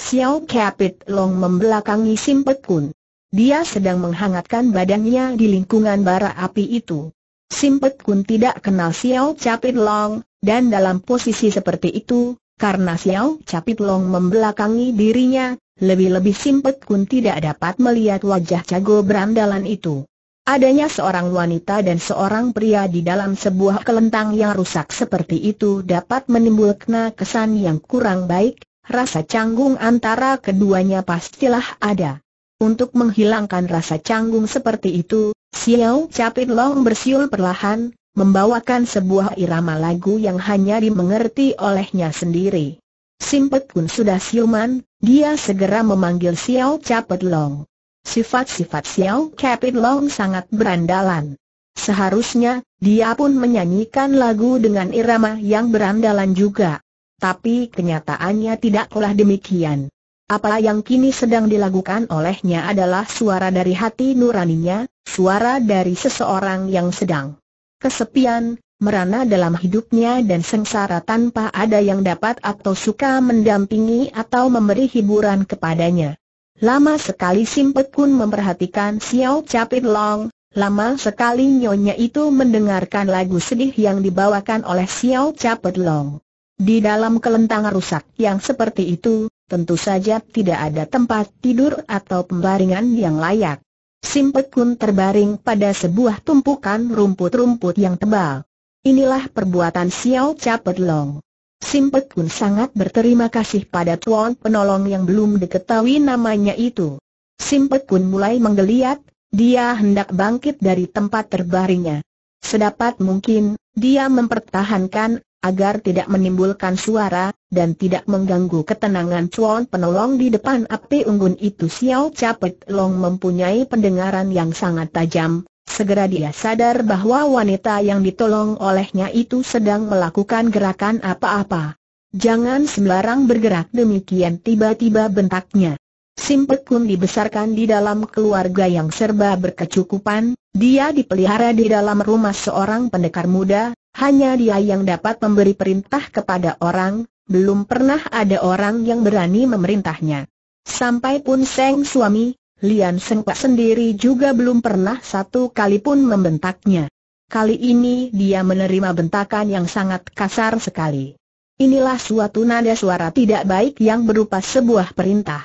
Xiao Capit Long membelakangi Simpet Kun. Dia sedang menghangatkan badannya di lingkungan bara api itu. Simpet Kun tidak kenal Xiao Capit Long, dan dalam posisi seperti itu, karena Xiao Capit Long membelakangi dirinya, lebih-lebih Simpet Kun tidak dapat melihat wajah jago berandalan itu. Adanya seorang wanita dan seorang pria di dalam sebuah kelentang yang rusak seperti itu dapat menimbulkan kesan yang kurang baik, rasa canggung antara keduanya pastilah ada. Untuk menghilangkan rasa canggung seperti itu, Xiao Capit Long bersiul perlahan, membawakan sebuah irama lagu yang hanya dimengerti olehnya sendiri. Simpet pun sudah siuman, dia segera memanggil Xiao Capit Long. Sifat-sifat Xiao Kepin Long sangat berandalan. Seharusnya, dia pun menyanyikan lagu dengan irama yang berandalan juga. Tapi kenyataannya tidaklah demikian. Apa yang kini sedang dilakukan olehnya adalah suara dari hati nuraninya, suara dari seseorang yang sedang kesepian, merana dalam hidupnya dan sengsara tanpa ada yang dapat atau suka mendampingi atau memberi hiburan kepadanya. Lama sekali Simpet Kun memperhatikan Xiao Capit Long, lama sekali nyonya itu mendengarkan lagu sedih yang dibawakan oleh Xiao Capit Long. Di dalam kelentang rusak yang seperti itu, tentu saja tidak ada tempat tidur atau pembaringan yang layak. Simpet Kun terbaring pada sebuah tumpukan rumput-rumput yang tebal. Inilah perbuatan Xiao Capit Long. Simpek pun sangat berterima kasih pada tuan penolong yang belum diketahui namanya itu. Simpek pun mulai menggeliat, dia hendak bangkit dari tempat terbaringnya. Sedapat mungkin, dia mempertahankan, agar tidak menimbulkan suara, dan tidak mengganggu ketenangan tuan penolong di depan api unggun itu Xiao Capek Long mempunyai pendengaran yang sangat tajam, Segera dia sadar bahwa wanita yang ditolong olehnya itu sedang melakukan gerakan apa-apa. Jangan sembarang bergerak demikian tiba-tiba bentaknya. Simpek Kun dibesarkan di dalam keluarga yang serba berkecukupan, dia dipelihara di dalam rumah seorang pendekar muda, hanya dia yang dapat memberi perintah kepada orang, belum pernah ada orang yang berani memerintahnya. Sampai pun Seng suami, Lian Sengka sendiri juga belum pernah satu kali pun membentaknya. Kali ini dia menerima bentakan yang sangat kasar sekali. Inilah suatu nada suara tidak baik yang berupa sebuah perintah.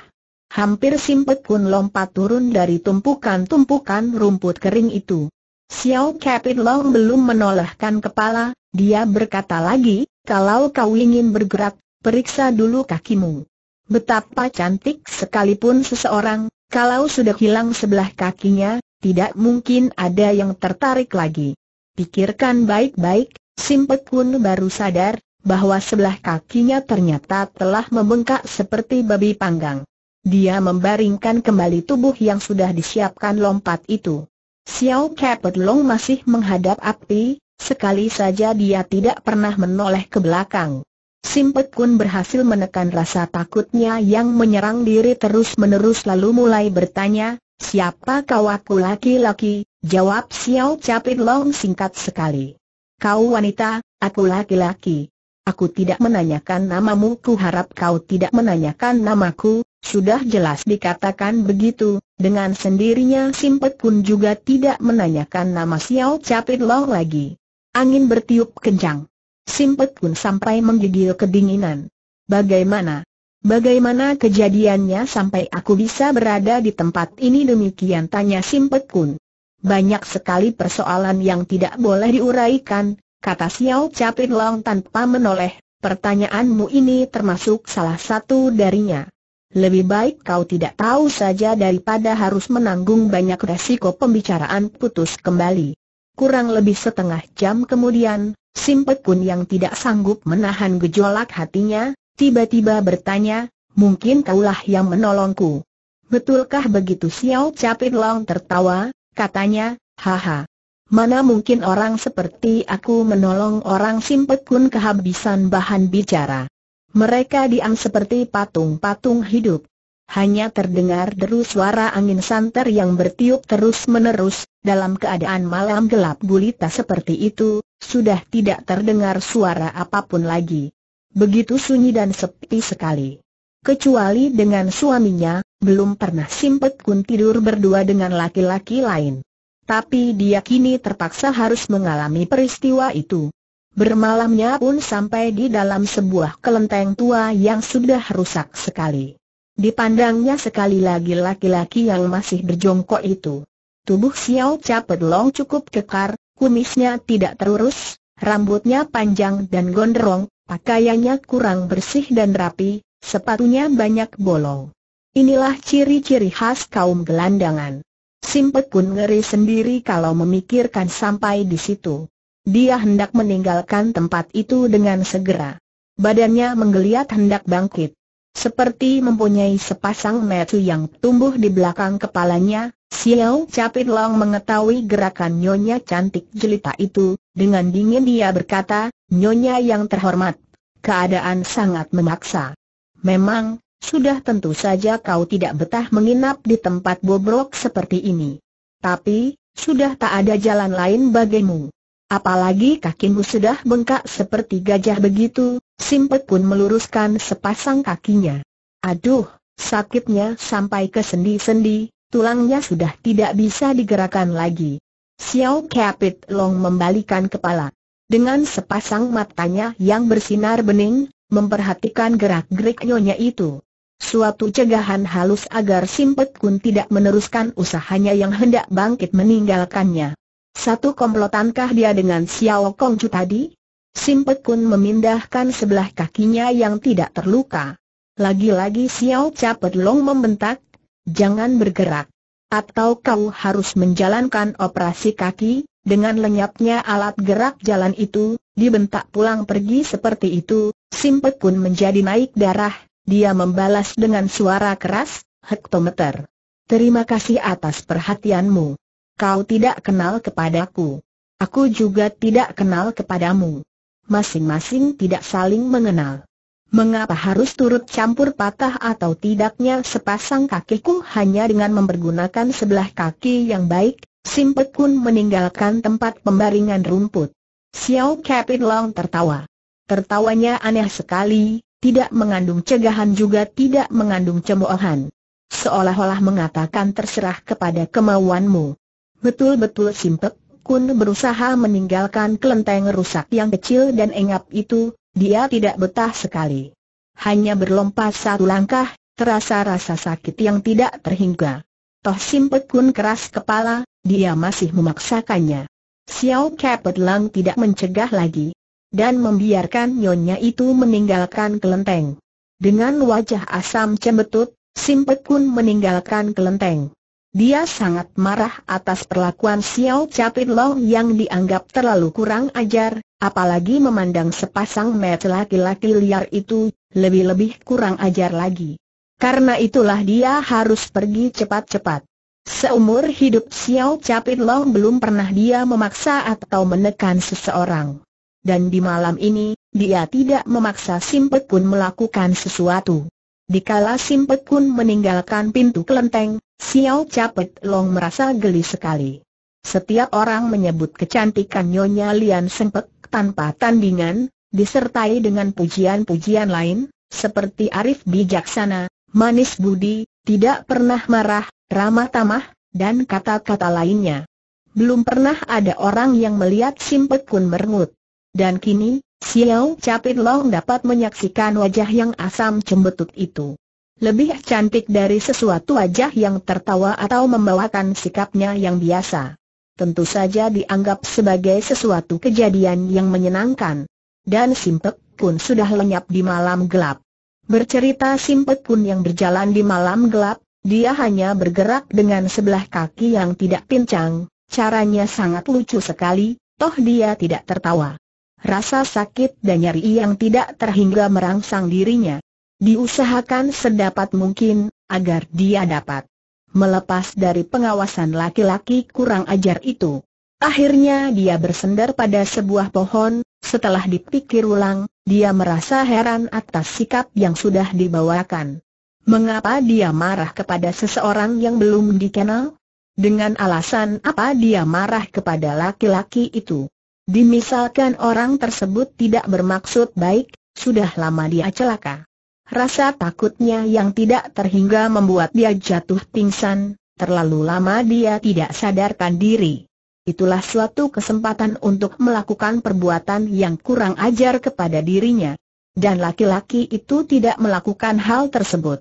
Hampir Simpek pun lompat turun dari tumpukan-tumpukan rumput kering itu. Xiao Capit Long belum menolehkan kepala, dia berkata lagi, kalau kau ingin bergerak, periksa dulu kakimu. Betapa cantik sekalipun seseorang, kalau sudah hilang sebelah kakinya, tidak mungkin ada yang tertarik lagi. Pikirkan baik-baik, Simpet pun baru sadar bahwa sebelah kakinya ternyata telah membengkak seperti babi panggang. Dia membaringkan kembali tubuh yang sudah disiapkan lompat itu. Xiao Kepet Long masih menghadap api, sekali saja dia tidak pernah menoleh ke belakang. Simpet Kun berhasil menekan rasa takutnya yang menyerang diri terus-menerus lalu mulai bertanya, Siapa kau aku laki-laki? Jawab Xiao Capit Long singkat sekali. Kau wanita, aku laki-laki. Aku tidak menanyakan namamu ku harap kau tidak menanyakan namaku, sudah jelas dikatakan begitu, dengan sendirinya Simpet Kun juga tidak menanyakan nama Xiao Capit Long lagi. Angin bertiup kencang. Simpet pun sampai menggigil kedinginan. Bagaimana? Bagaimana kejadiannya sampai aku bisa berada di tempat ini demikian tanya Simpet pun. Banyak sekali persoalan yang tidak boleh diuraikan, kata Xiao Capin Long tanpa menoleh, pertanyaanmu ini termasuk salah satu darinya. Lebih baik kau tidak tahu saja daripada harus menanggung banyak resiko pembicaraan putus kembali. Kurang lebih setengah jam kemudian, Simpet Kun yang tidak sanggup menahan gejolak hatinya, tiba-tiba bertanya, mungkin kaulah yang menolongku. Betulkah begitu Xiao Capit Long tertawa, katanya, haha. Mana mungkin orang seperti aku menolong orang Simpet Kun kehabisan bahan bicara. Mereka diam seperti patung-patung hidup. Hanya terdengar deru suara angin santer yang bertiup terus-menerus, dalam keadaan malam gelap gulita seperti itu, sudah tidak terdengar suara apapun lagi. Begitu sunyi dan sepi sekali. Kecuali dengan suaminya, belum pernah Simpet Kun tidur berdua dengan laki-laki lain. Tapi dia kini terpaksa harus mengalami peristiwa itu. Bermalamnya pun sampai di dalam sebuah kelenteng tua yang sudah rusak sekali. Dipandangnya sekali lagi laki-laki yang masih berjongkok itu. Tubuh Xiao Cha long cukup kekar, kumisnya tidak terurus, rambutnya panjang dan gondrong, pakaiannya kurang bersih dan rapi, sepatunya banyak bolong. Inilah ciri-ciri khas kaum gelandangan. Simpet pun ngeri sendiri kalau memikirkan sampai di situ. Dia hendak meninggalkan tempat itu dengan segera. Badannya menggeliat hendak bangkit. Seperti mempunyai sepasang metu yang tumbuh di belakang kepalanya, Xiao Capit Long mengetahui gerakan Nyonya cantik jelita itu, dengan dingin dia berkata, Nyonya yang terhormat, keadaan sangat memaksa. Memang, sudah tentu saja kau tidak betah menginap di tempat bobrok seperti ini. Tapi, sudah tak ada jalan lain bagimu. Apalagi kakimu sudah bengkak seperti gajah begitu, Simpet pun meluruskan sepasang kakinya. Aduh, sakitnya sampai ke sendi-sendi, tulangnya sudah tidak bisa digerakkan lagi. Xiao Capit Long membalikan kepala. Dengan sepasang matanya yang bersinar bening, memperhatikan gerak-gerik nyonya itu. Suatu cegahan halus agar Simpet Kun tidak meneruskan usahanya yang hendak bangkit meninggalkannya. Satu komplotankah dia dengan Xiao Kongcu tadi? Simpet Kun memindahkan sebelah kakinya yang tidak terluka. Lagi-lagi Xiao Capet Long membentak, jangan bergerak. Atau kau harus menjalankan operasi kaki, dengan lenyapnya alat gerak jalan itu, dibentak pulang pergi seperti itu, Simpek pun menjadi naik darah, dia membalas dengan suara keras, hektometer. Terima kasih atas perhatianmu. Kau tidak kenal kepadaku. Aku juga tidak kenal kepadamu. Masing-masing tidak saling mengenal. Mengapa harus turut campur patah atau tidaknya sepasang kakiku hanya dengan mempergunakan sebelah kaki yang baik, Simpet Kun meninggalkan tempat pembaringan rumput. Xiao Captain Long tertawa. Tertawanya aneh sekali, tidak mengandung cegahan juga tidak mengandung cemoohan. Seolah-olah mengatakan terserah kepada kemauanmu. Betul-betul Simpek Kun berusaha meninggalkan kelenteng rusak yang kecil dan engap itu, dia tidak betah sekali. Hanya berlompat satu langkah, terasa rasa sakit yang tidak terhingga. Toh Simpek pun keras kepala, dia masih memaksakannya. Xiao Kepet Lang tidak mencegah lagi, dan membiarkan nyonya itu meninggalkan kelenteng. Dengan wajah asam cembetut, Simpek pun meninggalkan kelenteng. Dia sangat marah atas perlakuan Xiao Capit Long yang dianggap terlalu kurang ajar, apalagi memandang sepasang mata laki-laki liar itu, lebih-lebih kurang ajar lagi. Karena itulah dia harus pergi cepat-cepat. Seumur hidup Xiao Capit Long belum pernah dia memaksa atau menekan seseorang. Dan di malam ini, dia tidak memaksa Simpet pun melakukan sesuatu. Dikala Simpet pun meninggalkan pintu kelenteng, Xiao Capet Long merasa geli sekali. Setiap orang menyebut kecantikan Nyonya Lian Sempek tanpa tandingan, disertai dengan pujian-pujian lain, seperti arif bijaksana, manis budi, tidak pernah marah, ramah tamah, dan kata-kata lainnya. Belum pernah ada orang yang melihat Simpek Kun merengut. Dan kini, Xiao Capit Long dapat menyaksikan wajah yang asam cembetut itu lebih cantik dari sesuatu wajah yang tertawa atau membawakan sikapnya yang biasa. Tentu saja dianggap sebagai sesuatu kejadian yang menyenangkan. Dan Simpek pun sudah lenyap di malam gelap. Bercerita Simpek pun yang berjalan di malam gelap, dia hanya bergerak dengan sebelah kaki yang tidak pincang, caranya sangat lucu sekali, toh dia tidak tertawa. Rasa sakit dan nyeri yang tidak terhingga merangsang dirinya. Diusahakan sedapat mungkin, agar dia dapat melepas dari pengawasan laki-laki kurang ajar itu. Akhirnya dia bersandar pada sebuah pohon, setelah dipikir ulang, dia merasa heran atas sikap yang sudah dibawakan. Mengapa dia marah kepada seseorang yang belum dikenal? Dengan alasan apa dia marah kepada laki-laki itu? Dimisalkan orang tersebut tidak bermaksud baik, sudah lama dia celaka. Rasa takutnya yang tidak terhingga membuat dia jatuh pingsan, terlalu lama dia tidak sadarkan diri. Itulah suatu kesempatan untuk melakukan perbuatan yang kurang ajar kepada dirinya. Dan laki-laki itu tidak melakukan hal tersebut.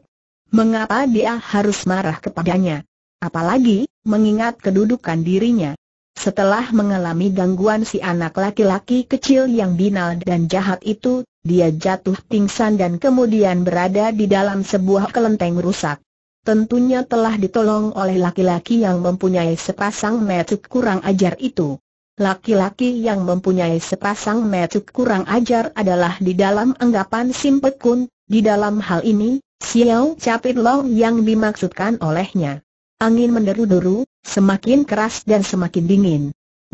Mengapa dia harus marah kepadanya? Apalagi, mengingat kedudukan dirinya. Setelah mengalami gangguan si anak laki-laki kecil yang binal dan jahat itu, dia jatuh pingsan dan kemudian berada di dalam sebuah kelenteng rusak. Tentunya telah ditolong oleh laki-laki yang mempunyai sepasang metuk kurang ajar itu. Laki-laki yang mempunyai sepasang metuk kurang ajar adalah di dalam anggapan simpekun. Kun, di dalam hal ini, Xiao Capit Long yang dimaksudkan olehnya. Angin menderu-deru, semakin keras dan semakin dingin.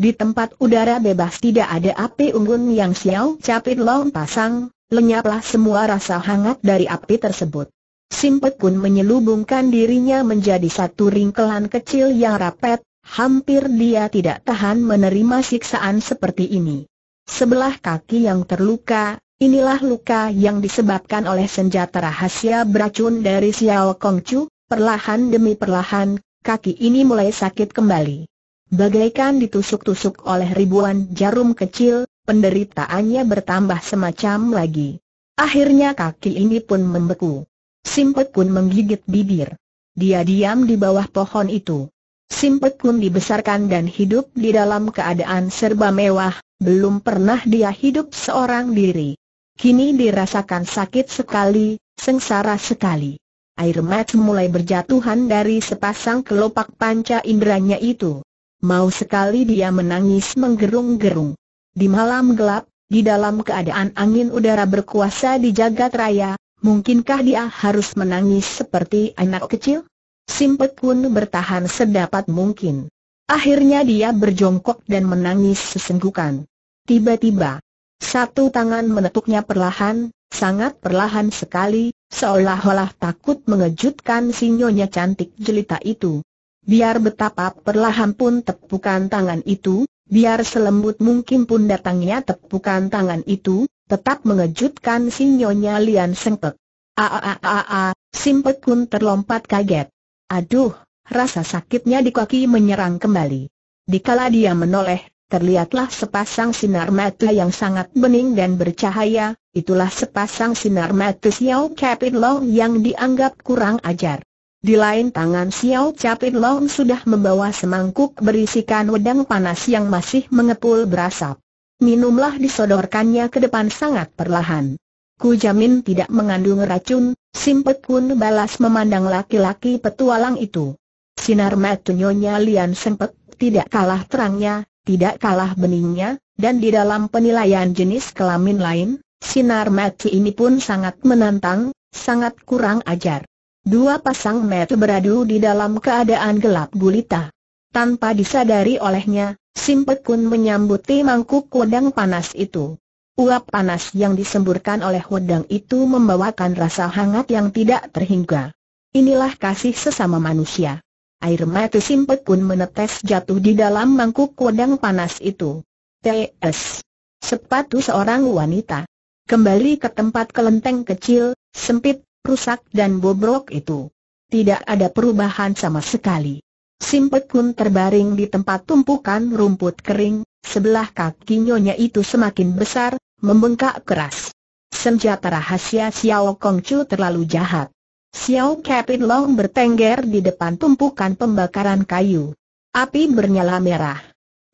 Di tempat udara bebas tidak ada api unggun yang Xiao Capit Long pasang, lenyaplah semua rasa hangat dari api tersebut. Simpet pun menyelubungkan dirinya menjadi satu ringkelan kecil yang rapet, hampir dia tidak tahan menerima siksaan seperti ini. Sebelah kaki yang terluka, inilah luka yang disebabkan oleh senjata rahasia beracun dari Xiao Kongcu, perlahan demi perlahan, kaki ini mulai sakit kembali. Bagaikan ditusuk-tusuk oleh ribuan jarum kecil, penderitaannya bertambah semacam lagi. Akhirnya kaki ini pun membeku. Simpet pun menggigit bibir. Dia diam di bawah pohon itu. Simpet pun dibesarkan dan hidup di dalam keadaan serba mewah, belum pernah dia hidup seorang diri. Kini dirasakan sakit sekali, sengsara sekali. Air mata mulai berjatuhan dari sepasang kelopak panca inderanya itu. Mau sekali dia menangis menggerung-gerung. Di malam gelap, di dalam keadaan angin udara berkuasa di jagat raya, mungkinkah dia harus menangis seperti anak kecil? Simpet pun bertahan sedapat mungkin. Akhirnya dia berjongkok dan menangis sesenggukan. Tiba-tiba, satu tangan menetuknya perlahan, sangat perlahan sekali, seolah-olah takut mengejutkan sinyonya cantik jelita itu biar betapa perlahan pun tepukan tangan itu, biar selembut mungkin pun datangnya tepukan tangan itu, tetap mengejutkan si Lian Sengpek. Aaaa, Simpek pun terlompat kaget. Aduh, rasa sakitnya di kaki menyerang kembali. Di Dikala dia menoleh, terlihatlah sepasang sinar mata yang sangat bening dan bercahaya, itulah sepasang sinar mata Xiao Capit Long yang dianggap kurang ajar. Di lain tangan Xiao Capit Long sudah membawa semangkuk berisikan wedang panas yang masih mengepul berasap. Minumlah disodorkannya ke depan sangat perlahan. Ku jamin tidak mengandung racun, Simpet pun balas memandang laki-laki petualang itu. Sinar matunya Lian Sempet tidak kalah terangnya, tidak kalah beningnya, dan di dalam penilaian jenis kelamin lain, sinar mati ini pun sangat menantang, sangat kurang ajar. Dua pasang mata beradu di dalam keadaan gelap gulita. Tanpa disadari olehnya, Simpet Kun menyambuti mangkuk wedang panas itu. Uap panas yang disemburkan oleh wedang itu membawakan rasa hangat yang tidak terhingga. Inilah kasih sesama manusia. Air mata Simpet Kun menetes jatuh di dalam mangkuk wedang panas itu. T.S. Sepatu seorang wanita. Kembali ke tempat kelenteng kecil, sempit, rusak dan bobrok itu. Tidak ada perubahan sama sekali. Simpek pun terbaring di tempat tumpukan rumput kering, sebelah kaki nyonya itu semakin besar, membengkak keras. Senjata rahasia Xiao Kongcu terlalu jahat. Xiao Capit Long bertengger di depan tumpukan pembakaran kayu. Api bernyala merah.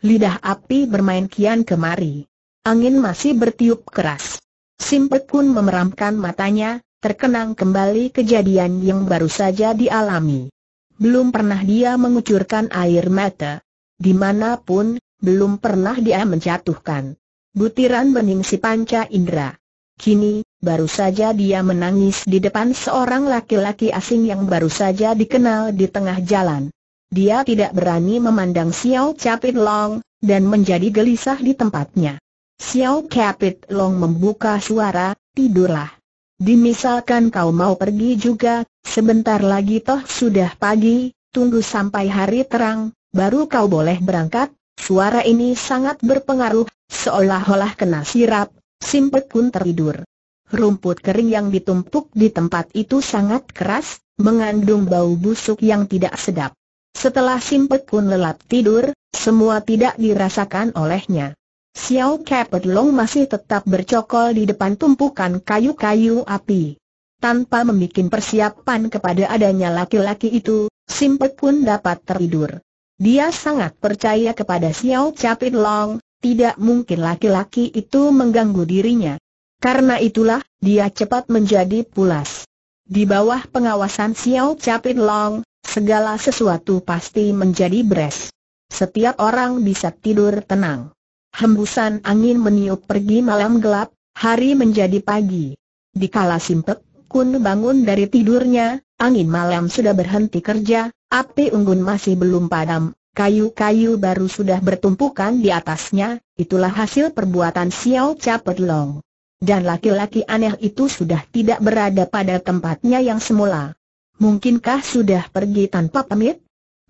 Lidah api bermain kian kemari. Angin masih bertiup keras. Simpek pun memeramkan matanya, terkenang kembali kejadian yang baru saja dialami. Belum pernah dia mengucurkan air mata. Dimanapun, belum pernah dia menjatuhkan butiran bening si panca indera. Kini, baru saja dia menangis di depan seorang laki-laki asing yang baru saja dikenal di tengah jalan. Dia tidak berani memandang Xiao Capit Long, dan menjadi gelisah di tempatnya. Xiao Capit Long membuka suara, tidurlah. Dimisalkan kau mau pergi juga, sebentar lagi toh sudah pagi, tunggu sampai hari terang, baru kau boleh berangkat. Suara ini sangat berpengaruh, seolah-olah kena sirap, simpet pun tertidur. Rumput kering yang ditumpuk di tempat itu sangat keras, mengandung bau busuk yang tidak sedap. Setelah simpet pun lelap tidur, semua tidak dirasakan olehnya. Xiao Kepet Long masih tetap bercokol di depan tumpukan kayu-kayu api. Tanpa membuat persiapan kepada adanya laki-laki itu, Simpek pun dapat tertidur. Dia sangat percaya kepada Xiao Capit Long, tidak mungkin laki-laki itu mengganggu dirinya. Karena itulah, dia cepat menjadi pulas. Di bawah pengawasan Xiao Capit Long, segala sesuatu pasti menjadi beres. Setiap orang bisa tidur tenang. Hembusan angin meniup pergi malam gelap, hari menjadi pagi. Di kala simpek, Kun bangun dari tidurnya, angin malam sudah berhenti kerja, api unggun masih belum padam, kayu-kayu baru sudah bertumpukan di atasnya, itulah hasil perbuatan Xiao Capet Long. Dan laki-laki aneh itu sudah tidak berada pada tempatnya yang semula. Mungkinkah sudah pergi tanpa pamit?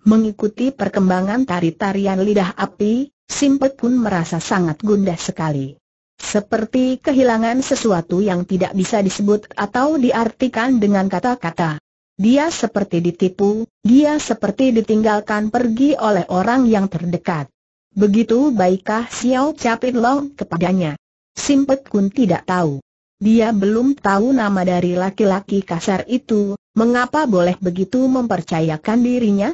Mengikuti perkembangan tari-tarian lidah api, Simpet pun merasa sangat gundah sekali. Seperti kehilangan sesuatu yang tidak bisa disebut atau diartikan dengan kata-kata. Dia seperti ditipu, dia seperti ditinggalkan pergi oleh orang yang terdekat. Begitu baikkah Xiao Capit Long kepadanya? Simpet pun tidak tahu. Dia belum tahu nama dari laki-laki kasar itu, mengapa boleh begitu mempercayakan dirinya?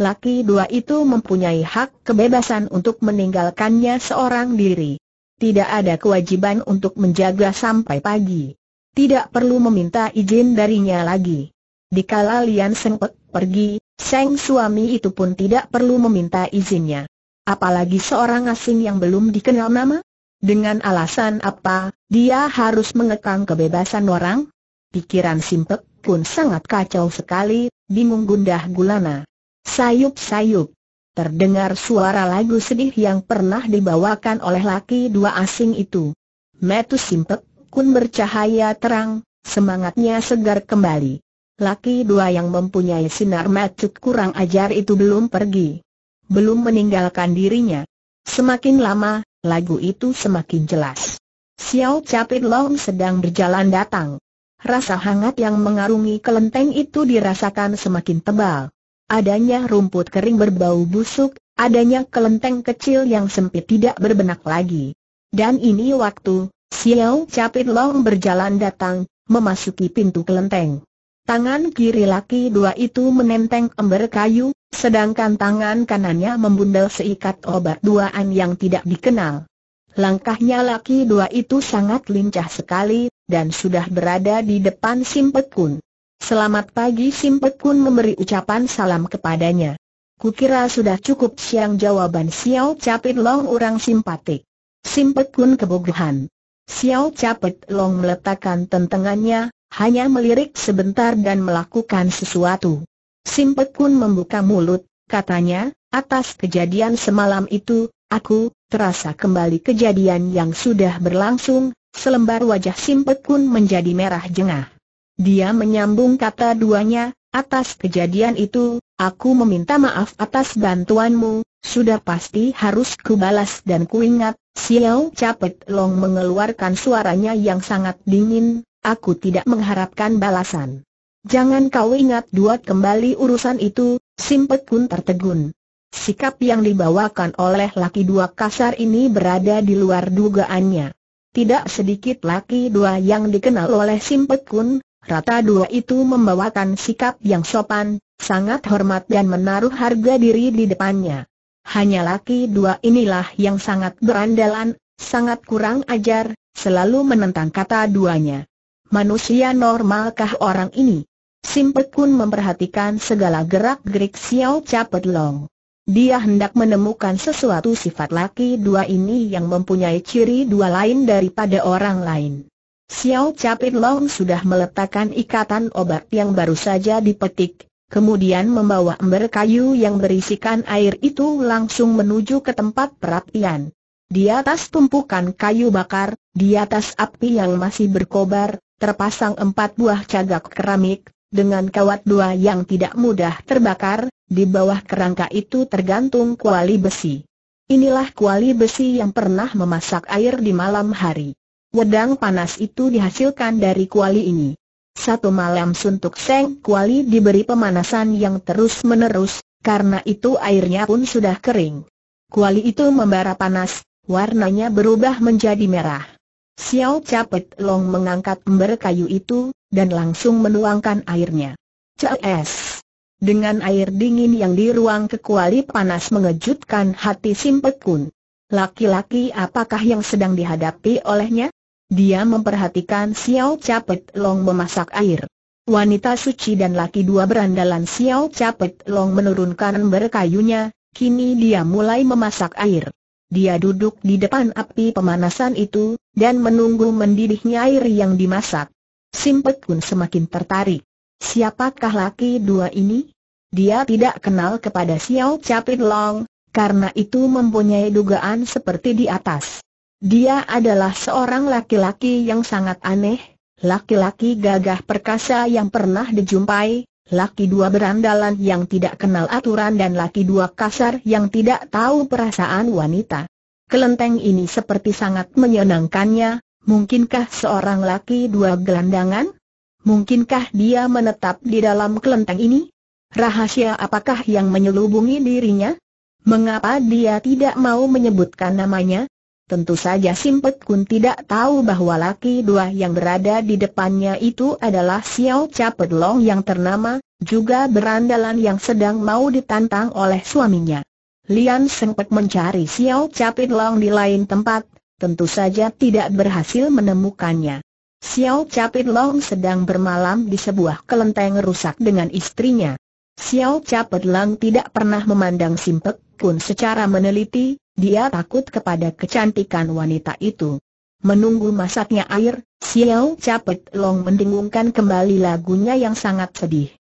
laki dua itu mempunyai hak kebebasan untuk meninggalkannya seorang diri. Tidak ada kewajiban untuk menjaga sampai pagi. Tidak perlu meminta izin darinya lagi. Dikala Lian Seng pergi, Seng suami itu pun tidak perlu meminta izinnya. Apalagi seorang asing yang belum dikenal nama? Dengan alasan apa, dia harus mengekang kebebasan orang? Pikiran Simpek pun sangat kacau sekali, bingung gundah gulana. Sayup-sayup. Terdengar suara lagu sedih yang pernah dibawakan oleh laki dua asing itu. Metus Simpek, kun bercahaya terang, semangatnya segar kembali. Laki dua yang mempunyai sinar metu kurang ajar itu belum pergi. Belum meninggalkan dirinya. Semakin lama, lagu itu semakin jelas. Xiao Capit Long sedang berjalan datang. Rasa hangat yang mengarungi kelenteng itu dirasakan semakin tebal adanya rumput kering berbau busuk, adanya kelenteng kecil yang sempit tidak berbenak lagi. Dan ini waktu, Xiao Capit Long berjalan datang, memasuki pintu kelenteng. Tangan kiri laki dua itu menenteng ember kayu, sedangkan tangan kanannya membundel seikat obat duaan yang tidak dikenal. Langkahnya laki dua itu sangat lincah sekali, dan sudah berada di depan Simpet Kun. Selamat pagi Simpek Kun memberi ucapan salam kepadanya. Kukira sudah cukup siang jawaban Xiao Capit Long orang simpatik. Simpek Kun kebogohan. Xiao Capit Long meletakkan tentengannya, hanya melirik sebentar dan melakukan sesuatu. Simpek Kun membuka mulut, katanya, atas kejadian semalam itu, aku, terasa kembali kejadian yang sudah berlangsung, selembar wajah Simpek Kun menjadi merah jengah. Dia menyambung kata duanya, atas kejadian itu, aku meminta maaf atas bantuanmu, sudah pasti harus kubalas dan kuingat, Xiao Capet Long mengeluarkan suaranya yang sangat dingin, aku tidak mengharapkan balasan. Jangan kau ingat dua kembali urusan itu, Simpet Kun tertegun. Sikap yang dibawakan oleh laki dua kasar ini berada di luar dugaannya. Tidak sedikit laki dua yang dikenal oleh Simpet Kun, Rata dua itu membawakan sikap yang sopan, sangat hormat dan menaruh harga diri di depannya. Hanya laki dua inilah yang sangat berandalan, sangat kurang ajar, selalu menentang kata duanya. Manusia normalkah orang ini? Simpet Kun memperhatikan segala gerak-gerik Xiao Capet Long. Dia hendak menemukan sesuatu sifat laki dua ini yang mempunyai ciri dua lain daripada orang lain. Xiao Capit Long sudah meletakkan ikatan obat yang baru saja dipetik, kemudian membawa ember kayu yang berisikan air itu langsung menuju ke tempat perapian. Di atas tumpukan kayu bakar, di atas api yang masih berkobar, terpasang empat buah cagak keramik, dengan kawat dua yang tidak mudah terbakar, di bawah kerangka itu tergantung kuali besi. Inilah kuali besi yang pernah memasak air di malam hari. Wedang panas itu dihasilkan dari kuali ini. Satu malam suntuk seng kuali diberi pemanasan yang terus-menerus, karena itu airnya pun sudah kering. Kuali itu membara panas, warnanya berubah menjadi merah. Xiao Capet Long mengangkat ember kayu itu, dan langsung menuangkan airnya. es. Dengan air dingin yang di ruang kuali panas mengejutkan hati Simpekun. Laki-laki apakah yang sedang dihadapi olehnya? Dia memperhatikan Xiao Capet Long memasak air. Wanita suci dan laki dua berandalan Xiao Capet Long menurunkan ember kayunya, kini dia mulai memasak air. Dia duduk di depan api pemanasan itu, dan menunggu mendidihnya air yang dimasak. Simpet pun semakin tertarik. Siapakah laki dua ini? Dia tidak kenal kepada Xiao Capit Long, karena itu mempunyai dugaan seperti di atas. Dia adalah seorang laki-laki yang sangat aneh, laki-laki gagah perkasa yang pernah dijumpai, laki dua berandalan yang tidak kenal aturan dan laki dua kasar yang tidak tahu perasaan wanita. Kelenteng ini seperti sangat menyenangkannya, mungkinkah seorang laki dua gelandangan? Mungkinkah dia menetap di dalam kelenteng ini? Rahasia apakah yang menyelubungi dirinya? Mengapa dia tidak mau menyebutkan namanya? Tentu saja Simpet Kun tidak tahu bahwa laki dua yang berada di depannya itu adalah Xiao Cha Long yang ternama, juga berandalan yang sedang mau ditantang oleh suaminya. Lian sempat mencari Xiao Cha Long di lain tempat, tentu saja tidak berhasil menemukannya. Xiao Cha Long sedang bermalam di sebuah kelenteng rusak dengan istrinya. Xiao Cha Long tidak pernah memandang Simpet Kun secara meneliti, dia takut kepada kecantikan wanita itu. Menunggu masaknya air, Xiao Capet Long mendengungkan kembali lagunya yang sangat sedih.